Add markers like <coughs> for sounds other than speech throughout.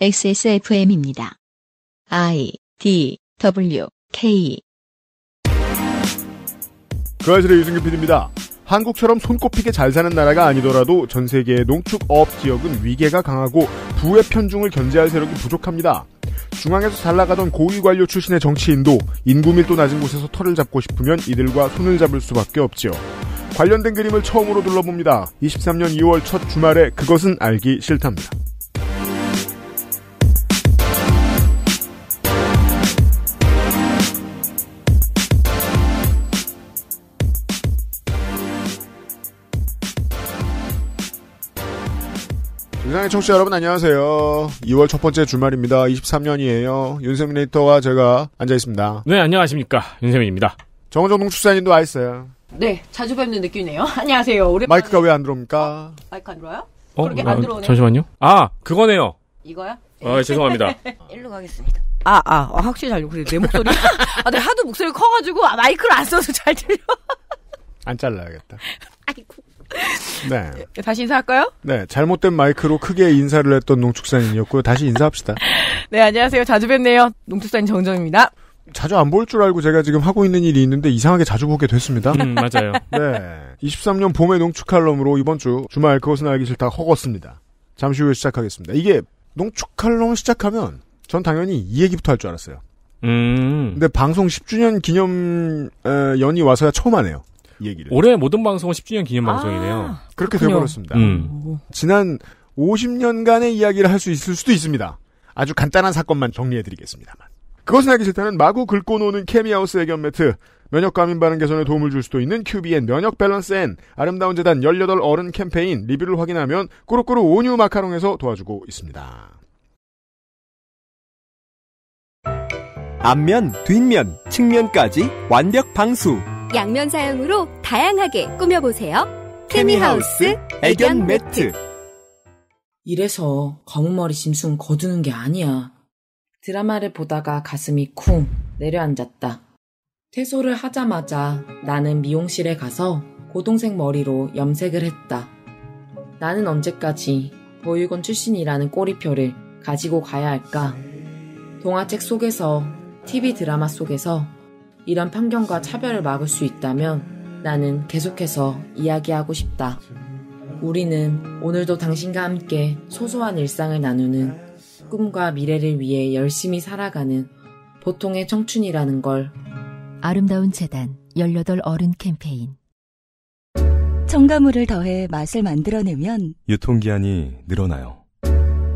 XSFM입니다. I D W K 그아실의 유승규 PD입니다. 한국처럼 손꼽히게 잘 사는 나라가 아니더라도 전 세계의 농축업 지역은 위계가 강하고 부의 편중을 견제할 세력이 부족합니다. 중앙에서 잘 나가던 고위 관료 출신의 정치인도 인구 밀도 낮은 곳에서 털을 잡고 싶으면 이들과 손을 잡을 수밖에 없지요. 관련된 그림을 처음으로 둘러봅니다. 23년 2월 첫 주말에 그것은 알기 싫답니다. 지상의 청취자 여러분 안녕하세요. 2월 첫 번째 주말입니다. 23년이에요. 윤세민 에이터와 제가 앉아 있습니다. 네, 안녕하십니까. 윤세민입니다. 정호정 농축사님도 와 있어요. 네, 자주 뵙는 느낌이네요. <laughs> 안녕하세요. 오랜만에 마이크가 왜 안 들어옵니까? 어? 마이크 안 들어요? 와 어? 그러게 아, 안 들어오네. 잠시만요. 아, 그거네요. 이거야? 아, 예, 죄송합니다. <laughs> 일로 가겠습니다. 아, 아, 아, 확실히 잘 그래. 내 목소리. 아, 내 네, 하도 목소리 커가지고 아, 마이크를 안 써서 잘 들려. 안 잘라야겠다. <laughs> 아이고. 네. 다시 인사할까요? 네. 잘못된 마이크로 크게 인사를 했던 농축산인이었고요. 다시 인사합시다. 네, 안녕하세요. 자주 뵙네요. 농축산인 정정입니다. 자주 안 볼 줄 알고 제가 지금 하고 있는 일이 있는데 이상하게 자주 보게 됐습니다. 음, 맞아요. 네. 23년 봄의 농축 칼럼으로 이번 주 주말 그것은 알기 싫다 허겄습니다. 잠시 후에 시작하겠습니다. 이게 농축 칼럼 시작하면 전 당연히 이 얘기부터 할 줄 알았어요. 음. 근데 방송 10주년 기념 연이 와서야 처음 하네요. 얘기를. 올해 모든 방송은 10주년 기념 방송이네요. 아, 그렇게 되어버렸습니다. 음. 지난 50년간의 이야기를 할 수 있을 수도 있습니다. 아주 간단한 사건만 정리해드리겠습니다만. 그것은 알기 싫다는 마구 긁고 노는 케미하우스 의견 매트. 면역 과민 반응 개선에 도움을 줄 수도 있는 큐비엔 면역 밸런스 N 아름다운 재단 18 어른 캠페인 리뷰를 확인하면 꾸룩꾸룩 온유 마카롱에서 도와주고 있습니다. 앞면, 뒷면, 측면까지 완벽 방수 양면 사용으로 다양하게 꾸며보세요. 케미하우스 애견 매트. 이래서 검은머리 짐승 거두는 게 아니야. 드라마를 보다가 가슴이 쿵 내려앉았다. 퇴소를 하자마자 나는 미용실에 가서 고동색 머리로 염색을 했다. 나는 언제까지 보육원 출신이라는 꼬리표를 가지고 가야 할까? 동화책 속에서, TV 드라마 속에서 이런 편견과 차별을 막을 수 있다면 나는 계속해서 이야기하고 싶다. 우리는 오늘도 당신과 함께 소소한 일상을 나누는 꿈과 미래를 위해 열심히 살아가는 보통의 청춘이라는 걸 아름다운 재단 18 어른 캠페인 첨가물을 더해 맛을 만들어내면 유통기한이 늘어나요.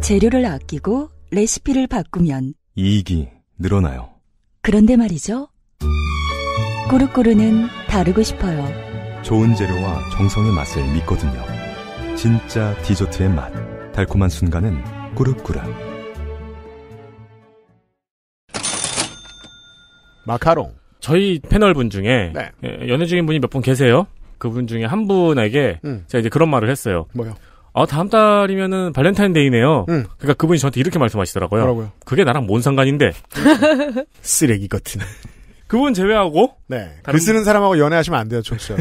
재료를 아끼고 레시피를 바꾸면 이익이 늘어나요. 그런데 말이죠. 꾸루꾸루는 다르고 싶어요. 좋은 재료와 정성의 맛을 믿거든요. 진짜 디저트의 맛. 달콤한 순간은 꾸루꾸루. 마카롱. 저희 패널분 중에 네. 예, 연애 중인 분이 몇 분 계세요. 그분 중에 한 분에게 음. 제가 이제 그런 말을 했어요. 뭐요? 아 다음 달이면은 발렌타인데이네요. 음. 그러니까 그분이 저한테 이렇게 말씀하시더라고요. 뭐라고요? 그게 나랑 뭔 상관인데? <laughs> 쓰레기 같은. 그분 제외하고 네. 글 쓰는 사람하고 연애하시면 안 돼요, 청취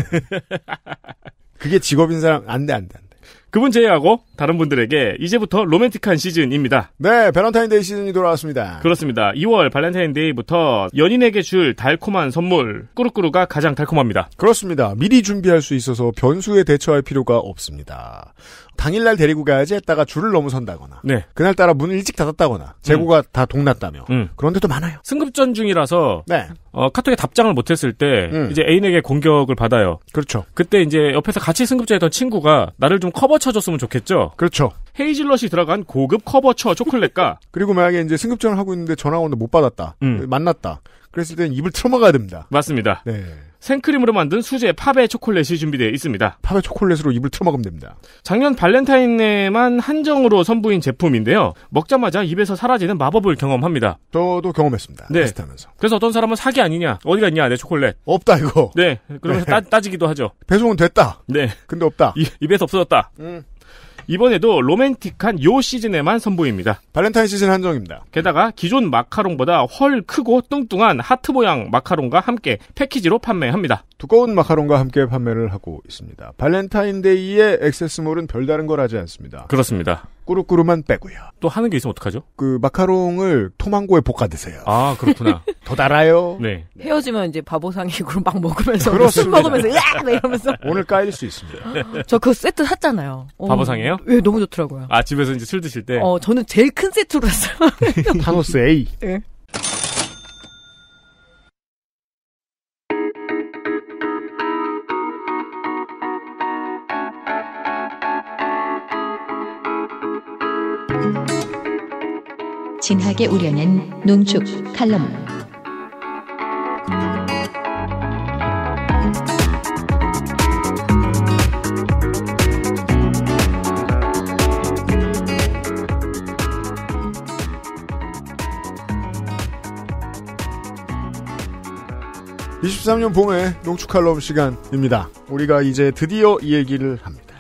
<laughs> 그게 직업인 사람 안 돼, 안 돼, 안 돼. 그분 제외하고 다른 분들에게 이제부터 로맨틱한 시즌입니다. 네, 발렌타인데이 시즌이 돌아왔습니다. 그렇습니다. 2월 발렌타인데이부터 연인에게 줄 달콤한 선물 꾸루꾸루가 가장 달콤합니다. 그렇습니다. 미리 준비할 수 있어서 변수에 대처할 필요가 없습니다. 당일날 데리고 가야지 했다가 줄을 너무 선다거나 네. 그날따라 문을 일찍 닫았다거나 재고가 음. 다 동났다며 음. 그런 데도 많아요 승급전 중이라서 네. 어, 카톡에 답장을 못했을 때 음. 이제 애인에게 공격을 받아요 그렇죠 그때 이제 옆에서 같이 승급자였던 친구가 나를 좀 커버 쳐줬으면 좋겠죠 그렇죠 헤이즐넛이 들어간 고급 커버쳐 초콜릿과 <laughs> 그리고 만약에 이제 승급전을 하고 있는데 전화 오는데 못 받았다 음. 만났다 그랬을 때는 입을 틀어먹어야 됩니다 맞습니다 네. 생크림으로 만든 수제 팝의 초콜릿이 준비되어 있습니다. 팝의 초콜릿으로 입을 틀어먹으면 됩니다. 작년 발렌타인에만 한정으로 선보인 제품인데요. 먹자마자 입에서 사라지는 마법을 경험합니다. 저도 경험했습니다. 네. 테스하면서 그래서 어떤 사람은 사기 아니냐? 어디가 있냐? 내 초콜릿. 없다 이거. 네. 그러면서 네. 따, 지기도 하죠. 배송은 됐다. 네. 근데 없다. 이, 입에서 없어졌다. 음. 이번에도 로맨틱한 요 시즌에만 선보입니다. 발렌타인 시즌 한정입니다. 게다가 기존 마카롱보다 훨 크고 뚱뚱한 하트 모양 마카롱과 함께 패키지로 판매합니다. 두꺼운 마카롱과 함께 판매를 하고 있습니다. 발렌타인데이에 액세스몰은 별다른 걸 하지 않습니다. 그렇습니다. 꾸루꾸루만 빼고요. 또 하는 게 있으면 어떡하죠? 그 마카롱을 토망고에 볶아 드세요. 아 그렇구나. <laughs> 더 달아요. 네. 헤어지면 이제 바보상이고 막 먹으면서 술 먹으면서 으악 막 이러면서 오늘 까일 수 있습니다. 네. 저그 세트 샀잖아요. 어, 바보상이에요? 예, 너무 좋더라고요. 아 집에서 이제 술 드실 때. 어 저는 제일 큰 세트로 샀어요. <laughs> 타노스 A. 네. 진하게 우려낸 농축 칼럼 (23년) 봄의 농축칼럼 시간입니다 우리가 이제 드디어 이 얘기를 합니다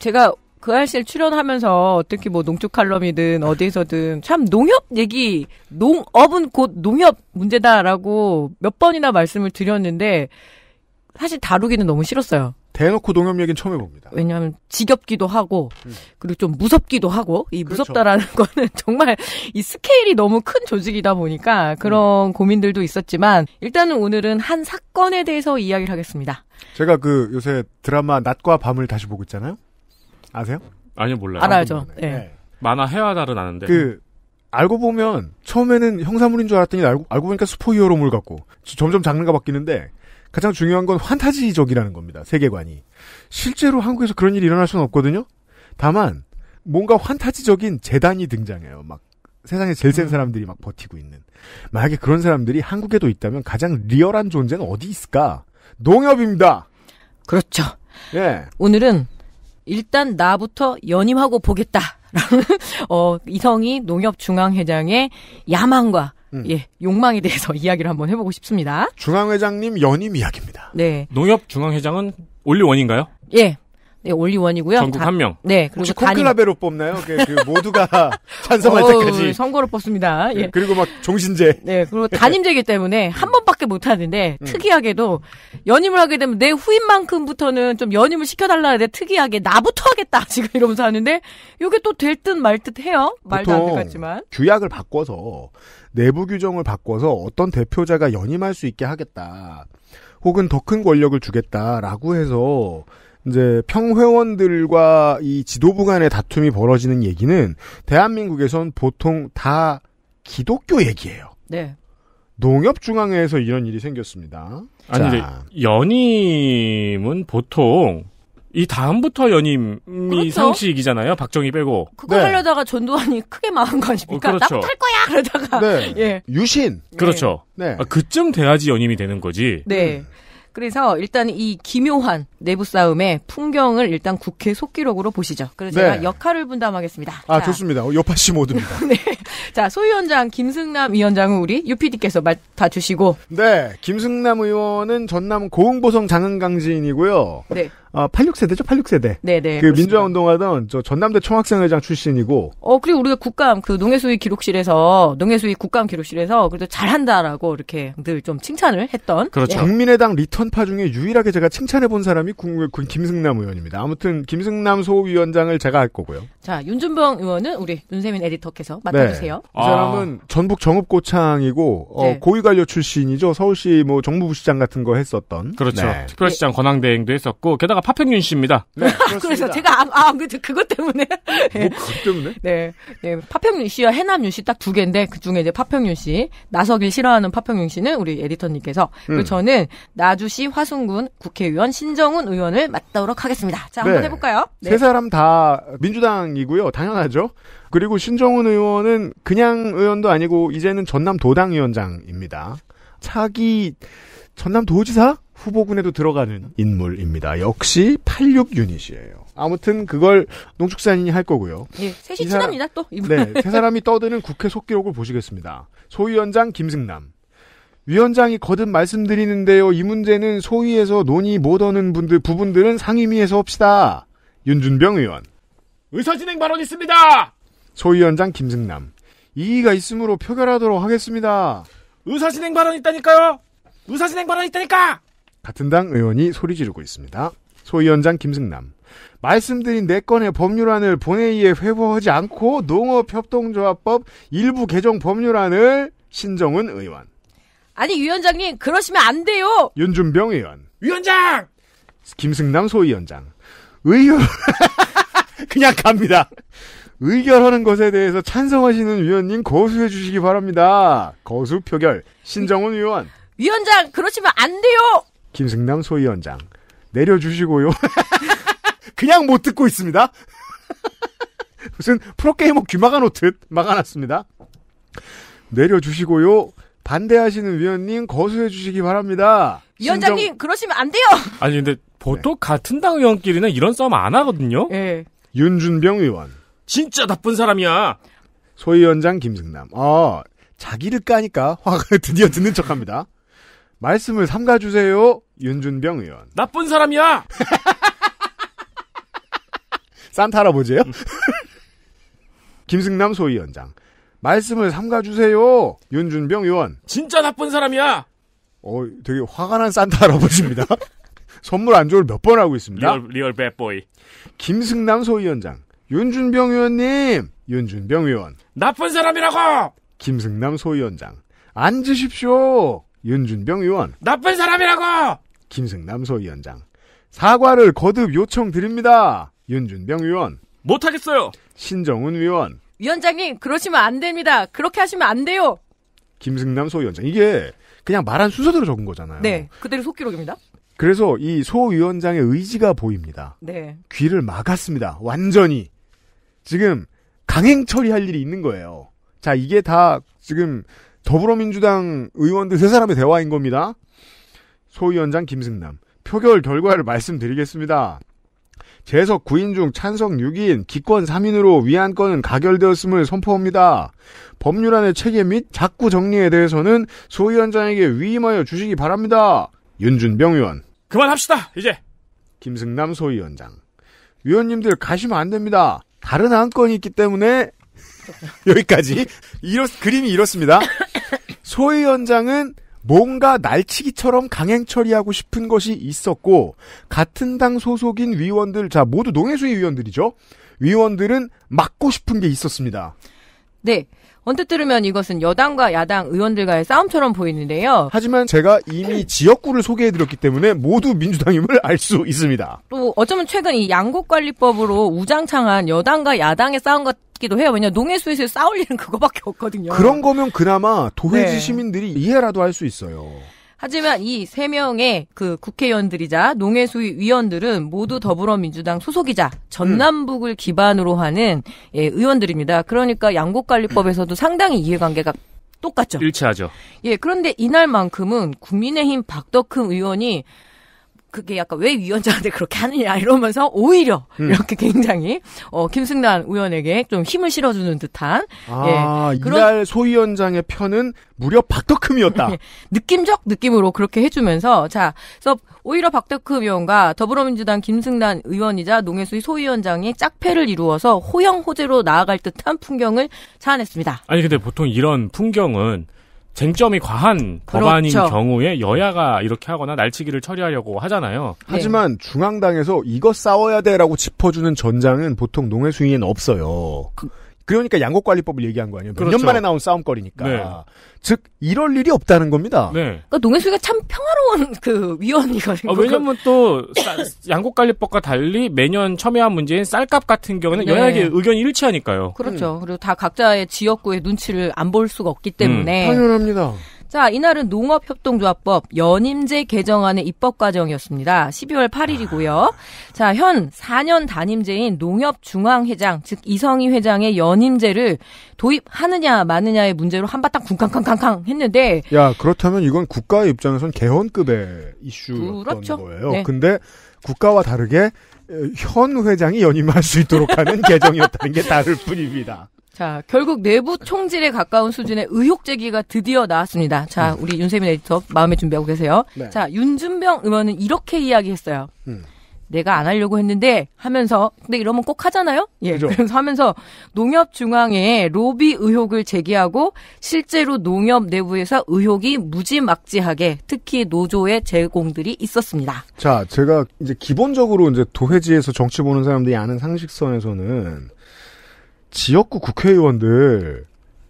제가 그 알실 출연하면서 특히 뭐 농축 칼럼이든 어디에서든 참 농협 얘기, 농업은 곧 농협 문제다라고 몇 번이나 말씀을 드렸는데 사실 다루기는 너무 싫었어요. 대놓고 농협 얘기는 처음 해봅니다. 왜냐하면 지겹기도 하고 음. 그리고 좀 무섭기도 하고 이 그렇죠. 무섭다라는 그렇죠. <laughs> 거는 정말 이 스케일이 너무 큰 조직이다 보니까 그런 음. 고민들도 있었지만 일단은 오늘은 한 사건에 대해서 이야기를 하겠습니다. 제가 그 요새 드라마 낮과 밤을 다시 보고 있잖아요. 아세요? 아니요 몰라요. 알아죠. 네. 네. 만화 해와 달은 아는데. 그 알고 보면 처음에는 형사물인 줄 알았더니 알고, 알고 보니까 스포히어로물 같고 점점 장르가 바뀌는데 가장 중요한 건 환타지적이라는 겁니다. 세계관이. 실제로 한국에서 그런 일이 일어날 수는 없거든요. 다만 뭔가 환타지적인 재단이 등장해요. 막 세상에 제일 센 음. 사람들이 막 버티고 있는. 만약에 그런 사람들이 한국에도 있다면 가장 리얼한 존재는 어디 있을까? 농협입니다. 그렇죠. 예. 오늘은 일단 나부터 연임하고 보겠다. <laughs> 어, 이성이 농협중앙회장의 야망과 음. 예, 욕망에 대해서 <laughs> 이야기를 한번 해보고 싶습니다. 중앙회장님 연임 이야기입니다. 네. 농협중앙회장은 올리원인가요? 예. 예, 올리원이고요. 전국 한 명. 네. 그리고 혹시 콘클라베로 뽑나요? 그, 그 모두가 <laughs> 찬성할 어우, 때까지. 선거를 뽑습니다. 네, 예. 그리고 막 종신제. 네. 그리고 단임제이기 때문에 음. 한 번밖에 못 하는데 음. 특이하게도 연임을 하게 되면 내 후임만큼부터는 좀 연임을 시켜달라 는데 특이하게 나부터 하겠다 <laughs> 지금 이러면서 하는데 이게 또 될 듯 말 듯 해요. 말도 안 될 것 같지만. 규약을 바꿔서 내부 규정을 바꿔서 어떤 대표자가 연임할 수 있게 하겠다. 혹은 더 큰 권력을 주겠다라고 해서 이제 평회원들과 이 지도부 간의 다툼이 벌어지는 얘기는 대한민국에선 보통 다 기독교 얘기예요. 네. 농협중앙회에서 이런 일이 생겼습니다. 아니, 연임은 보통 이 다음부터 연임이 그렇죠? 상식이잖아요. 박정희 빼고. 그거 네. 하려다가 전두환이 크게 망한 거 아닙니까? 어, 그렇죠. 나부 거야! 그러다가. 네. 예. 유신. 그렇죠. 네. 네. 아, 그쯤 돼야지 연임이 되는 거지. 네. 그래서 일단 이 기묘한 내부 싸움의 풍경을 일단 국회 속기록으로 보시죠. 그래서 네. 제가 역할을 분담하겠습니다. 아 자. 좋습니다. 여파 씨 모드입니다. <laughs> 네. 자 소위원장 김승남 위원장은 우리 UPD께서 맡아 주시고. 네. 김승남 의원은 전남 고흥보성 장흥강진이고요. 네. 아, 어, 86세대죠, 86세대. 네네. 그 그렇습니다. 민주화운동하던 저 전남대 총학생회장 출신이고. 어, 그리고 우리가 국감, 그 농해수위 기록실에서, 농해수위 국감 기록실에서 그래도 잘한다라고 이렇게 늘 좀 칭찬을 했던. 그렇죠. 예. 국민의당 리턴파 중에 유일하게 제가 칭찬해본 사람이 그 김승남 의원입니다. 아무튼 김승남 소위원장을 제가 할 거고요. 자, 윤준병 의원은 우리 윤세민 에디터께서 맡아주세요. 네. 이 사람은 아. 전북 정읍고창이고, 어, 네. 고위관료 출신이죠. 서울시 뭐 정무부시장 같은 거 했었던. 그렇죠. 네. 특별시장 네. 권항대행도 했었고, 게다가 파평윤 씨입니다. 네, 아, 그래서 제가 아, 아, 그, 그것 때문에. 네. 뭐, 그것 때문에? 네. 네. 파평윤 씨와 해남윤 씨 딱 두 개인데, 그 중에 이제 파평윤 씨, 나서길 싫어하는 파평윤 씨는 우리 에디터님께서, 음. 그리고 저는 나주 시 화순군 국회의원 신정훈 의원을 맞도록 하겠습니다. 자, 한번 네. 해볼까요? 네. 세 사람 다 민주당이고요. 당연하죠. 그리고 신정훈 의원은 그냥 의원도 아니고, 이제는 전남 도당위원장입니다. 차기 전남 도지사? 후보군에도 들어가는 인물입니다. 역시 86 유닛이에요. 아무튼 그걸 농축산인이 할 거고요. 예, 셋이 친합니다 또. 네, 세 사람이 떠드는 국회 속기록을 보시겠습니다. 소위원장 김승남. 위원장이 거듭 말씀드리는데요. 이 문제는 소위에서 논의 못 하는 분들 부분들은 상임위에서 합시다. 윤준병 의원. 의사진행 발언 있습니다. 소위원장 김승남. 이의가 있으므로 표결하도록 하겠습니다. 의사진행 발언 있다니까요. 의사진행 발언 있다니까. 같은 당 의원이 소리 지르고 있습니다. 소위원장 김승남. 말씀드린 4건의 법률안을 본회의에 회부하지 않고 농업협동조합법 일부 개정 법률안을 신정은 의원. 아니 위원장님 그러시면 안 돼요. 윤준병 의원. 위원장. 김승남 소위원장. 의원 <laughs> 그냥 갑니다. 의결하는 것에 대해서 찬성하시는 위원님 거수해 주시기 바랍니다. 거수 표결. 신정훈 의원. 위원장 그러시면 안 돼요. 김승남 소위원장 내려주시고요. <laughs> 그냥 못 듣고 있습니다. <laughs> 무슨 프로게이머 귀 막아놓듯 막아놨습니다. 내려주시고요. 반대하시는 위원님 거수해 주시기 바랍니다. 위원장님 신정... 그러시면 안 돼요. <laughs> 아니 근데 보통 네. 같은 당 의원끼리는 이런 싸움 안 하거든요. 네. 윤준병 의원. 진짜 나쁜 사람이야. 소위원장 김승남. 아 자기를 까니까 화가 드디어 듣는 척합니다. 말씀을 삼가주세요. 윤준병 의원. 나쁜 사람이야! <laughs> 산타 할아버지예요 <laughs> 김승남 소위원장. 말씀을 삼가주세요! 윤준병 의원. 진짜 나쁜 사람이야! 어, 되게 화가 난 산타 할아버지입니다. <laughs> 선물 안 좋을 몇 번 하고 있습니다. 리얼, 리얼 배보이. 김승남 소위원장. 윤준병 의원님! 윤준병 의원. 나쁜 사람이라고! 김승남 소위원장. 앉으십시오! 윤준병 의원. 나쁜 사람이라고! 김승남 소위원장. 사과를 거듭 요청드립니다. 윤준병 의원. 못하겠어요. 신정훈 의원. 위원장님, 그러시면 안 됩니다. 그렇게 하시면 안 돼요. 김승남 소위원장. 이게 그냥 말한 순서대로 적은 거잖아요. 네. 그대로 속기록입니다. 그래서 이 소위원장의 의지가 보입니다. 네. 귀를 막았습니다. 완전히. 지금 강행 처리할 일이 있는 거예요. 자, 이게 다 지금 더불어민주당 의원들 세 사람의 대화인 겁니다. 소위원장 김승남 표결 결과를 말씀드리겠습니다. 재석 9인 중 찬성 6인, 기권 3인으로 위안권은 가결되었음을 선포합니다. 법률안의 체계 및 작구 정리에 대해서는 소 위원장에게 위임하여 주시기 바랍니다. 윤준병 의원. 그만합시다, 이제. 김승남 소 위원장. 위원님들 가시면 안 됩니다. 다른 안건이 있기 때문에 <laughs> 여기까지. 이렇, 그림이 이렇습니다. <coughs> 소 위원장은 뭔가 날치기처럼 강행 처리하고 싶은 것이 있었고 같은 당 소속인 위원들 자 모두 농해수의 위원들이죠. 위원들은 막고 싶은 게 있었습니다. 네. 언뜻 들으면 이것은 여당과 야당 의원들과의 싸움처럼 보이는데요. 하지만 제가 이미 지역구를 소개해드렸기 때문에 모두 민주당임을 알 수 있습니다. 또 어쩌면 최근 이 양곡관리법으로 우장창한 여당과 야당의 싸움과 싶기도 해요. 왜냐 농해수에서 싸울 일은 그거밖에 없거든요. 그런 거면 그나마 도회지 네. 시민들이 이해라도 할 수 있어요. 하지만 이 세 명의 그 국회의원들이자 농해수위 위원들은 모두 더불어민주당 소속이자 전남북을 음. 기반으로 하는 예, 의원들입니다. 그러니까 양국관리법에서도 상당히 이해관계가 똑같죠. 일치하죠. 예, 그런데 이날만큼은 국민의힘 박덕흠 의원이 그게 약간 왜 위원장한테 그렇게 하느냐 이러면서 오히려 음. 이렇게 굉장히 어 김승단 의원에게 좀 힘을 실어주는 듯한 아, 예, 그런 이날 소 위원장의 편은 무려 박덕흠이었다 <laughs> 예. 느낌적 느낌으로 그렇게 해주면서 자 그래서 오히려 박덕흠 의원과 더불어민주당 김승단 의원이자 농해수의 소 위원장이 짝패를 이루어서 호영 호재로 나아갈 듯한 풍경을 자아냈습니다. 아니 근데 보통 이런 풍경은 쟁점이 과한 그렇죠. 법안인 경우에 여야가 이렇게 하거나 날치기를 처리하려고 하잖아요. 네. 하지만 네. 중앙당에서 이거 싸워야 돼라고 짚어주는 전장은 보통 농해수위엔 없어요. 그, 그러니까 양곡관리법을 얘기한 거 아니에요. 몇년 그렇죠. 만에 나온 싸움거리니까. 네. 즉 이럴 일이 없다는 겁니다. 네. 그러니까 농해수가 참 평화로운 <laughs> 그 위원이거든요. 아, 왜냐면 또 양곡관리법과 달리 매년 첨예한 문제인 쌀값 같은 경우는 네. 연약의 의견이 일치하니까요. 그렇죠. 음. 그리고 다 각자의 지역구의 눈치를 안 볼 수가 없기 때문에 음. 당연합니다. 자, 이날은 농업협동조합법 연임제 개정안의 입법 과정이었습니다. 12월 8일이고요. 자, 현 4년 단임제인 농협중앙회장, 즉 이성희 회장의 연임제를 도입하느냐 마느냐의 문제로 한바탕 쿵쾅쾅쾅쾅 했는데 야, 그렇다면 이건 국가의 입장에선 개헌급의 이슈였던 그렇죠. 거예요. 네. 근데 국가와 다르게 현 회장이 연임할 수 있도록 하는 <laughs> 개정이었다는 게 다를 뿐입니다. 자, 결국 내부 총질에 가까운 수준의 의혹 제기가 드디어 나왔습니다. 자, 음. 우리 윤세민 에디터 마음에 준비하고 계세요. 네. 자, 윤준병 의원은 이렇게 이야기했어요. 음. 내가 안 하려고 했는데 하면서 근데 이러면 꼭 하잖아요. 예. 그죠. 그래서 하면서 농협 중앙에 로비 의혹을 제기하고 실제로 농협 내부에서 의혹이 무지막지하게 특히 노조의 제공들이 있었습니다. 자, 제가 이제 기본적으로 이제 도회지에서 정치 보는 사람들이 아는 상식선에서는 지역구 국회의원들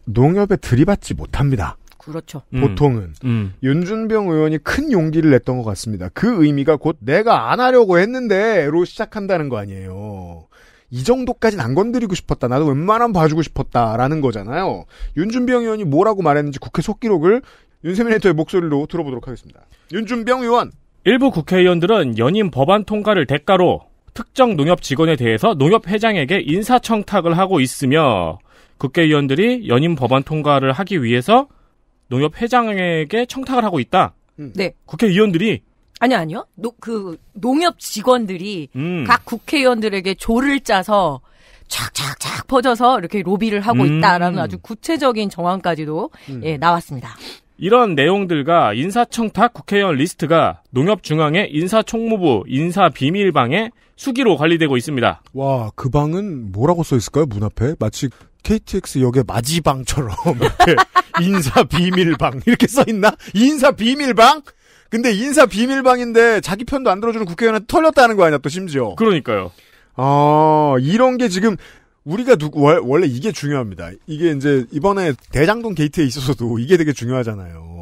농협에 들이받지 못합니다. 그렇죠. 음. 보통은 음. 윤준병 의원이 큰 용기를 냈던 것 같습니다. 그 의미가 곧 내가 안 하려고 했는데로 시작한다는 거 아니에요. 이 정도까지는 안 건드리고 싶었다. 나도 웬만하면 봐주고 싶었다라는 거잖아요. 윤준병 의원이 뭐라고 말했는지 국회 속기록을 윤세민 헤터의 목소리로 들어보도록 하겠습니다. 윤준병 의원. 일부 국회의원들은 연임 법안 통과를 대가로 특정 농협 직원에 대해서 농협 회장에게 인사청탁을 하고 있으며 국회의원들이 연임 법안 통과를 하기 위해서 농협 회장에게 청탁을 하고 있다. 음. 네. 국회의원들이 아니요, 아니요. 노, 그 농협 직원들이 음. 각 국회의원들에게 조를 짜서 촥촥촥 퍼져서 이렇게 로비를 하고 음. 있다라는 아주 구체적인 정황까지도 음. 예, 나왔습니다. 이런 내용들과 인사청탁 국회의원 리스트가 농협중앙의 인사총무부 인사비밀방에 수기로 관리되고 있습니다. 와, 그 방은 뭐라고 써 있을까요? 문 앞에? 마치 KTX역의 마지방처럼 <laughs> 인사비밀방 이렇게 써 있나? 인사비밀방? 근데 인사비밀방인데 자기 편도 안 들어주는 국회의원한테 털렸다는 거 아니야 또 심지어. 그러니까요. 아, 이런 게 지금 우리가 누, 월, 원래 이게 중요합니다. 이게 이제 이번에 대장동 게이트에 있어서도 이게 되게 중요하잖아요.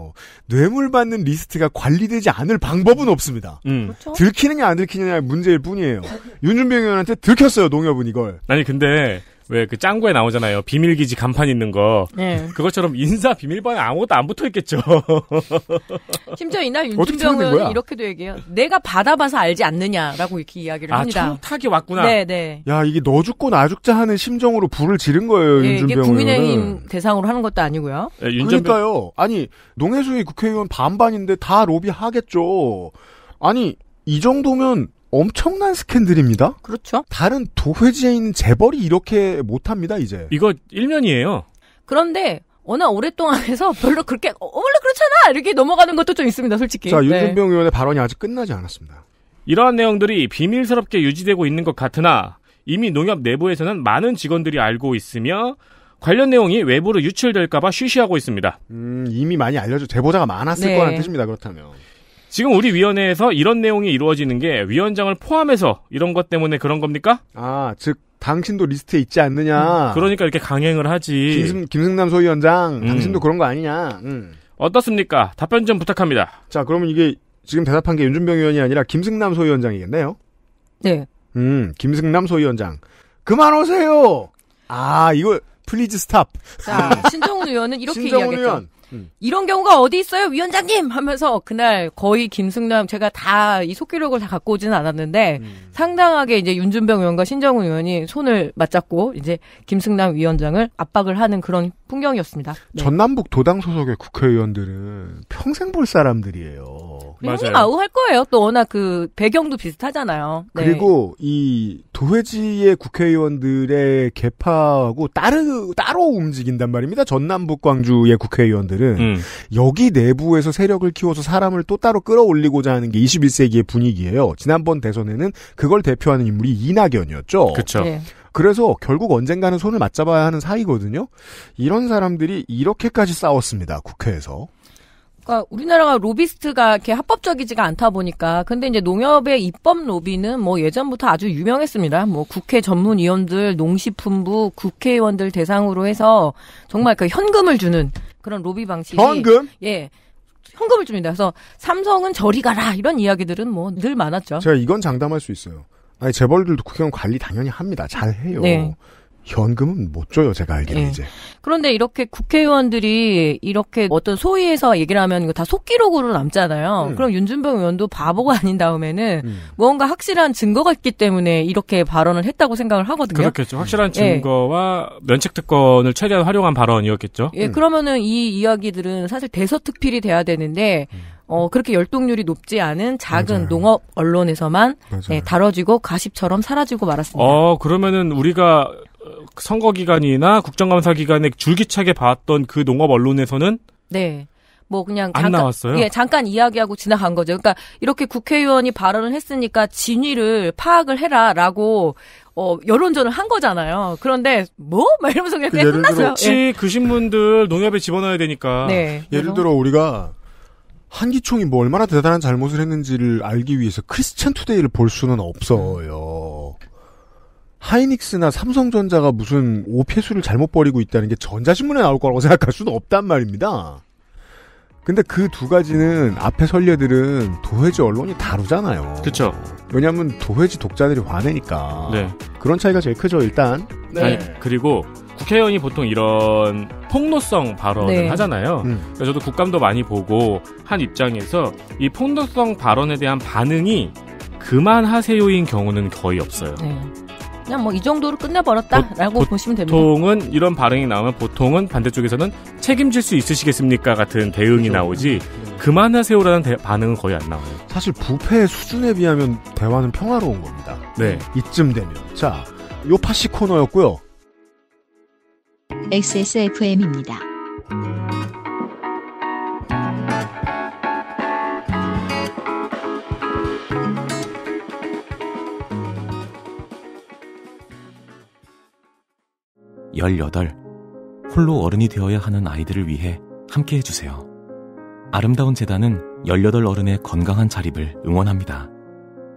뇌물 받는 리스트가 관리되지 않을 방법은 없습니다. 음. 그렇죠? 들키느냐 안 들키느냐의 문제일 뿐이에요. 윤준병 의원한테 들켰어요, 농협은 이걸. 아니, 근데 왜그 짱구에 나오잖아요. 비밀기지 간판 있는 거. 네. 그것처럼 인사 비밀번에 아무것도 안 붙어 있겠죠. <laughs> 심지어 이날 윤준병은 이렇게도 얘기해요. 내가 받아봐서 알지 않느냐라고 이렇게 이야기를 아, 합니다. 아, 타게 왔구나. 네, 네. 야, 이게 너 죽고 나 죽자 하는 심정으로 불을 지른 거예요, 네, 윤준병은. 이게 국민의힘 대상으로 하는 것도 아니고요. 네, 윤준병... 그러니까요. 아니, 농해수의 국회의원 반반인데 다 로비하겠죠. 아니, 이 정도면 엄청난 스캔들입니다. 그렇죠. 다른 도회지에 있는 재벌이 이렇게 못합니다, 이제. 이거 1년이에요. 그런데 워낙 오랫동안 해서 <laughs> 별로 그렇게 어, 원래 그렇잖아 이렇게 넘어가는 것도 좀 있습니다, 솔직히. 자, 네. 윤준병 네. 의원의 발언이 아직 끝나지 않았습니다. 이러한 내용들이 비밀스럽게 유지되고 있는 것 같으나 이미 농협 내부에서는 많은 직원들이 알고 있으며 관련 내용이 외부로 유출될까봐 쉬쉬하고 있습니다. 음, 이미 많이 알려져 제보자가 많았을 네. 거라는 뜻입니다. 그렇다면 지금 우리 위원회에서 이런 내용이 이루어지는 게 위원장을 포함해서 이런 것 때문에 그런 겁니까? 아, 즉 당신도 리스트에 있지 않느냐. 음, 그러니까 이렇게 강행을 하지. 김승, 김승남 소위원장, 음. 당신도 그런 거 아니냐. 음. 어떻습니까? 답변 좀 부탁합니다. 자, 그러면 이게 지금 대답한 게 윤준병 의원이 아니라 김승남 소위원장이겠네요. 네. 음, 김승남 소위원장. 그만 오세요. 아, 이거 플리즈 스탑. 자, 음. 신정훈 의원은 이렇게 신정훈 이야기했죠. 음. 이런 경우가 어디 있어요, 위원장님? 하면서 그날 거의 김승남 제가 다 이 속기록을 다 갖고 오지는 않았는데 음. 상당하게 이제 윤준병 의원과 신정훈 의원이 손을 맞잡고 이제 김승남 위원장을 압박을 하는 그런 풍경이었습니다. 네. 전남북 도당 소속의 국회의원들은 평생 볼 사람들이에요. 형님 네. 뭐 아우 할 거예요. 또 워낙 그 배경도 비슷하잖아요. 네. 그리고 이 도회지의 국회의원들의 개파하고 따르, 따로 움직인단 말입니다. 전남북 광주의 국회의원들은 음. 여기 내부에서 세력을 키워서 사람을 또 따로 끌어올리고자 하는 게 21세기의 분위기예요. 지난번 대선에는 그걸 대표하는 인물이 이낙연이었죠. 그렇죠. 그래서 결국 언젠가는 손을 맞잡아야 하는 사이거든요. 이런 사람들이 이렇게까지 싸웠습니다. 국회에서. 그러니까 우리나라가 로비스트가 이렇게 합법적이지가 않다 보니까 근데 이제 농협의 입법 로비는 뭐 예전부터 아주 유명했습니다. 뭐 국회 전문위원들, 농식품부, 국회의원들 대상으로 해서 정말 그 현금을 주는 그런 로비 방식이 현금? 예. 현금을 줍니다. 그래서 삼성은 저리 가라 이런 이야기들은 뭐 늘 많았죠. 제가 이건 장담할 수 있어요. 아니 재벌들도 국회의원 관리 당연히 합니다. 잘 해요. 네. 현금은 못 줘요, 제가 알기로 예. 이제. 그런데 이렇게 국회의원들이 이렇게 어떤 소위에서 얘기를 하면 이거 다 속기록으로 남잖아요. 음. 그럼 윤준병 의원도 바보가 아닌 다음에는 음. 뭔가 확실한 증거가 있기 때문에 이렇게 발언을 했다고 생각을 하거든요. 그렇겠죠. 확실한 예. 증거와 예. 면책특권을 최대한 활용한 발언이었겠죠. 예, 음. 그러면은 이 이야기들은 사실 대서특필이 돼야 되는데 음. 어, 그렇게 열독률이 높지 않은 작은 맞아요. 농업 언론에서만 예, 다뤄지고 가십처럼 사라지고 말았습니다. 어, 그러면은 우리가 선거 기간이나 국정감사 기간에 줄기차게 봤던 그 농업 언론에서는 네. 뭐 그냥 잠깐, 나왔어요? 예, 잠깐 이야기하고 지나간 거죠. 그러니까 이렇게 국회의원이 발언을 했으니까 진위를 파악을 해라라고 어, 여론전을 한 거잖아요. 그런데 뭐? <laughs> 막 이러면서 그냥 그 끝났어요. 혹시 예. 그 신문들 농협에 집어넣어야 되니까. 네, 예를 들어 우리가 한기총이 뭐 얼마나 대단한 잘못을 했는지를 알기 위해서 크리스천 투데이를 볼 수는 없어요. 하이닉스나 삼성전자가 무슨 오폐수를 잘못 버리고 있다는 게 전자신문에 나올 거라고 <laughs> 생각할 수는 없단 말입니다. 근데 그 두 가지는 앞에 설례들은 도회지 언론이 다루잖아요. 그렇죠. 왜냐하면 도회지 독자들이 화내니까. 네. 그런 차이가 제일 크죠 일단. 네. 아니, 그리고 국회의원이 보통 이런 폭로성 발언을 네. 하잖아요. 음. 그래서 저도 국감도 많이 보고 한 입장에서 이 폭로성 발언에 대한 반응이 그만하세요인 경우는 거의 없어요. 네. 그냥 뭐 이 정도로 끝내버렸다라고 보, 시면 됩니다. 보통은 이런 발언이 나오면 보통은 반대쪽에서는 책임질 수 있으시겠습니까 같은 대응이 그렇죠. 나오지 네. 그만하세요라는 대, 반응은 거의 안 나와요. 사실 부패의 수준에 비하면 대화는 평화로운 겁니다. 네. 이쯤 되면 자 요파시 코너였고요. XSFM입니다. 18, 홀로 어른이 되어야 하는 아이들을 위해 함께 해주세요. 아름다운 재단은 18 어른의 건강한 자립을 응원합니다.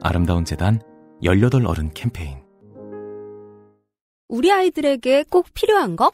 아름다운 재단 18 어른 캠페인. 우리 아이들에게 꼭 필요한 것?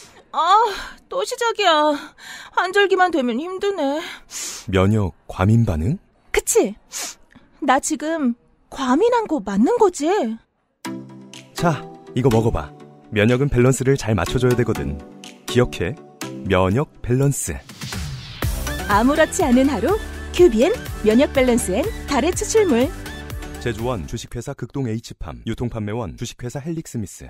아, 또 시작이야. 환절기만 되면 힘드네. 면역 과민 반응? 그치? 나 지금 과민한 거 맞는 거지? 자, 이거 먹어봐. 면역은 밸런스를 잘 맞춰줘야 되거든. 기억해. 면역 밸런스. 아무렇지 않은 하루, 큐비엔 면역 밸런스엔 달의 추출물. 제조원 주식회사 극동 H팜, 유통판매원 주식회사 헬릭스미스.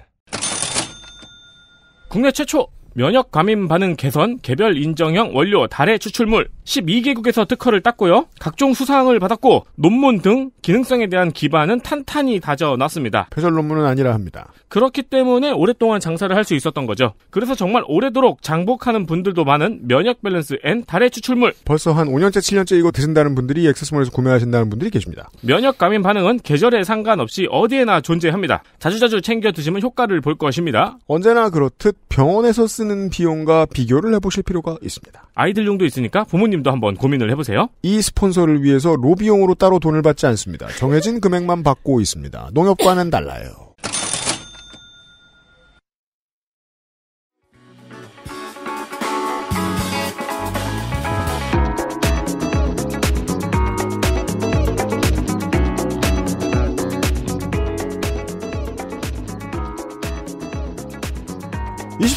국내 최초 면역 감인 반응 개선, 개별 인정형 원료, 달의 추출물 12개국에서 특허를 땄고요. 각종 수상을 받았고 논문 등 기능성에 대한 기반은 탄탄히 다져놨습니다. 패설 논문은 아니라 합니다. 그렇기 때문에 오랫동안 장사를 할 수 있었던 거죠. 그래서 정말 오래도록 장복하는 분들도 많은 면역 밸런스 N 달의 추출물. 벌써 한 5년째 7년째 이거 드신다는 분들이 엑세스몰에서 구매하신다는 분들이 계십니다. 면역 감인 반응은 계절에 상관없이 어디에나 존재합니다. 자주자주 챙겨 드시면 효과를 볼 것입니다. 언제나 그렇듯 병원에서 쓰 쓰는 비용과 비교를 해보실 필요가 있습니다. 아이들용도 있으니까 부모님도 한번 고민을 해보세요. 이 스폰서를 위해서 로비용으로 따로 돈을 받지 않습니다. 정해진 금액만 받고 있습니다. 농협과는 달라요.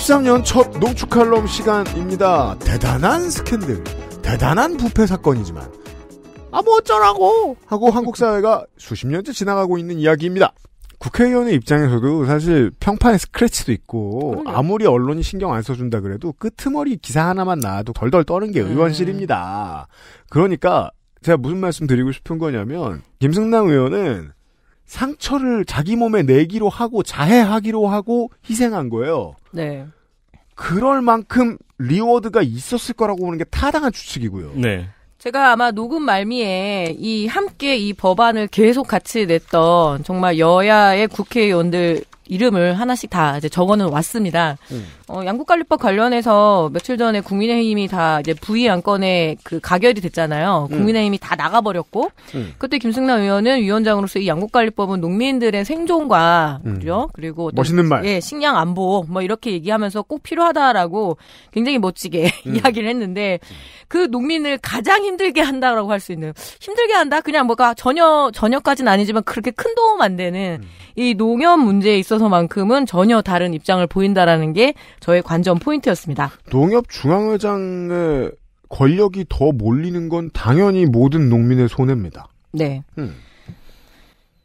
2013년 첫 농축칼럼 시간입니다. 대단한 스캔들, 대단한 부패 사건이지만 아 뭐 어쩌라고 하고 한국 사회가 수십 년째 지나가고 있는 이야기입니다. 국회의원의 입장에서도 사실 평판에 스크래치도 있고 아무리 언론이 신경 안 써준다 그래도 끄트머리 기사 하나만 나와도 덜덜 떠는 게 네. 의원실입니다. 그러니까 제가 무슨 말씀 드리고 싶은 거냐면 김승남 의원은 상처를 자기 몸에 내기로 하고 자해하기로 하고 희생한 거예요. 네. 그럴 만큼 리워드가 있었을 거라고 보는 게 타당한 추측이고요. 네. 제가 아마 녹음 말미에 이 함께 이 법안을 계속 같이 냈던 정말 여야의 국회의원들 이름을 하나씩 다 이제 적어는 왔습니다. 음. 어, 양국관리법 관련해서 며칠 전에 국민의힘이 다 이제 부의 안건에 그 가결이 됐잖아요. 음. 국민의힘이 다 나가버렸고 음. 그때 김승남 의원은 위원장으로서 이 양국관리법은 농민들의 생존과 그 그리고 멋있는 말, 예, 식량 안보 뭐 이렇게 얘기하면서 꼭 필요하다라고 굉장히 멋지게 <laughs> 음. 이야기를 했는데 그 농민을 가장 힘들게 한다라고 할 수 있는 힘들게 한다 그냥 뭐가 전혀 전혀까지는 아니지만 그렇게 큰 도움 안 되는 이 농협 문제에 있어. 있어서만큼은 전혀 다른 입장을 보인다라는 게 저의 관전 포인트였습니다. 농협 중앙회장의 권력이 더 몰리는 건 당연히 모든 농민의 손해입니다. 네. 음.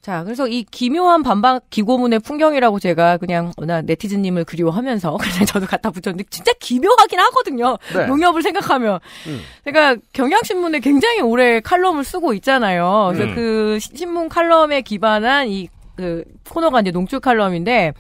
자, 그래서 이 기묘한 반박 기고문의 풍경이라고 제가 그냥 어나 네티즌님을 그리워하면서 <laughs> 그냥 저도 갖다 붙였는데 진짜 기묘하긴 하거든요. 네. 농협을 생각하면 음. 제가 경향신문에 굉장히 오래 칼럼을 쓰고 있잖아요. 그래서 음. 그 신문 칼럼에 기반한 이그 코너가 이제 농축 칼럼인데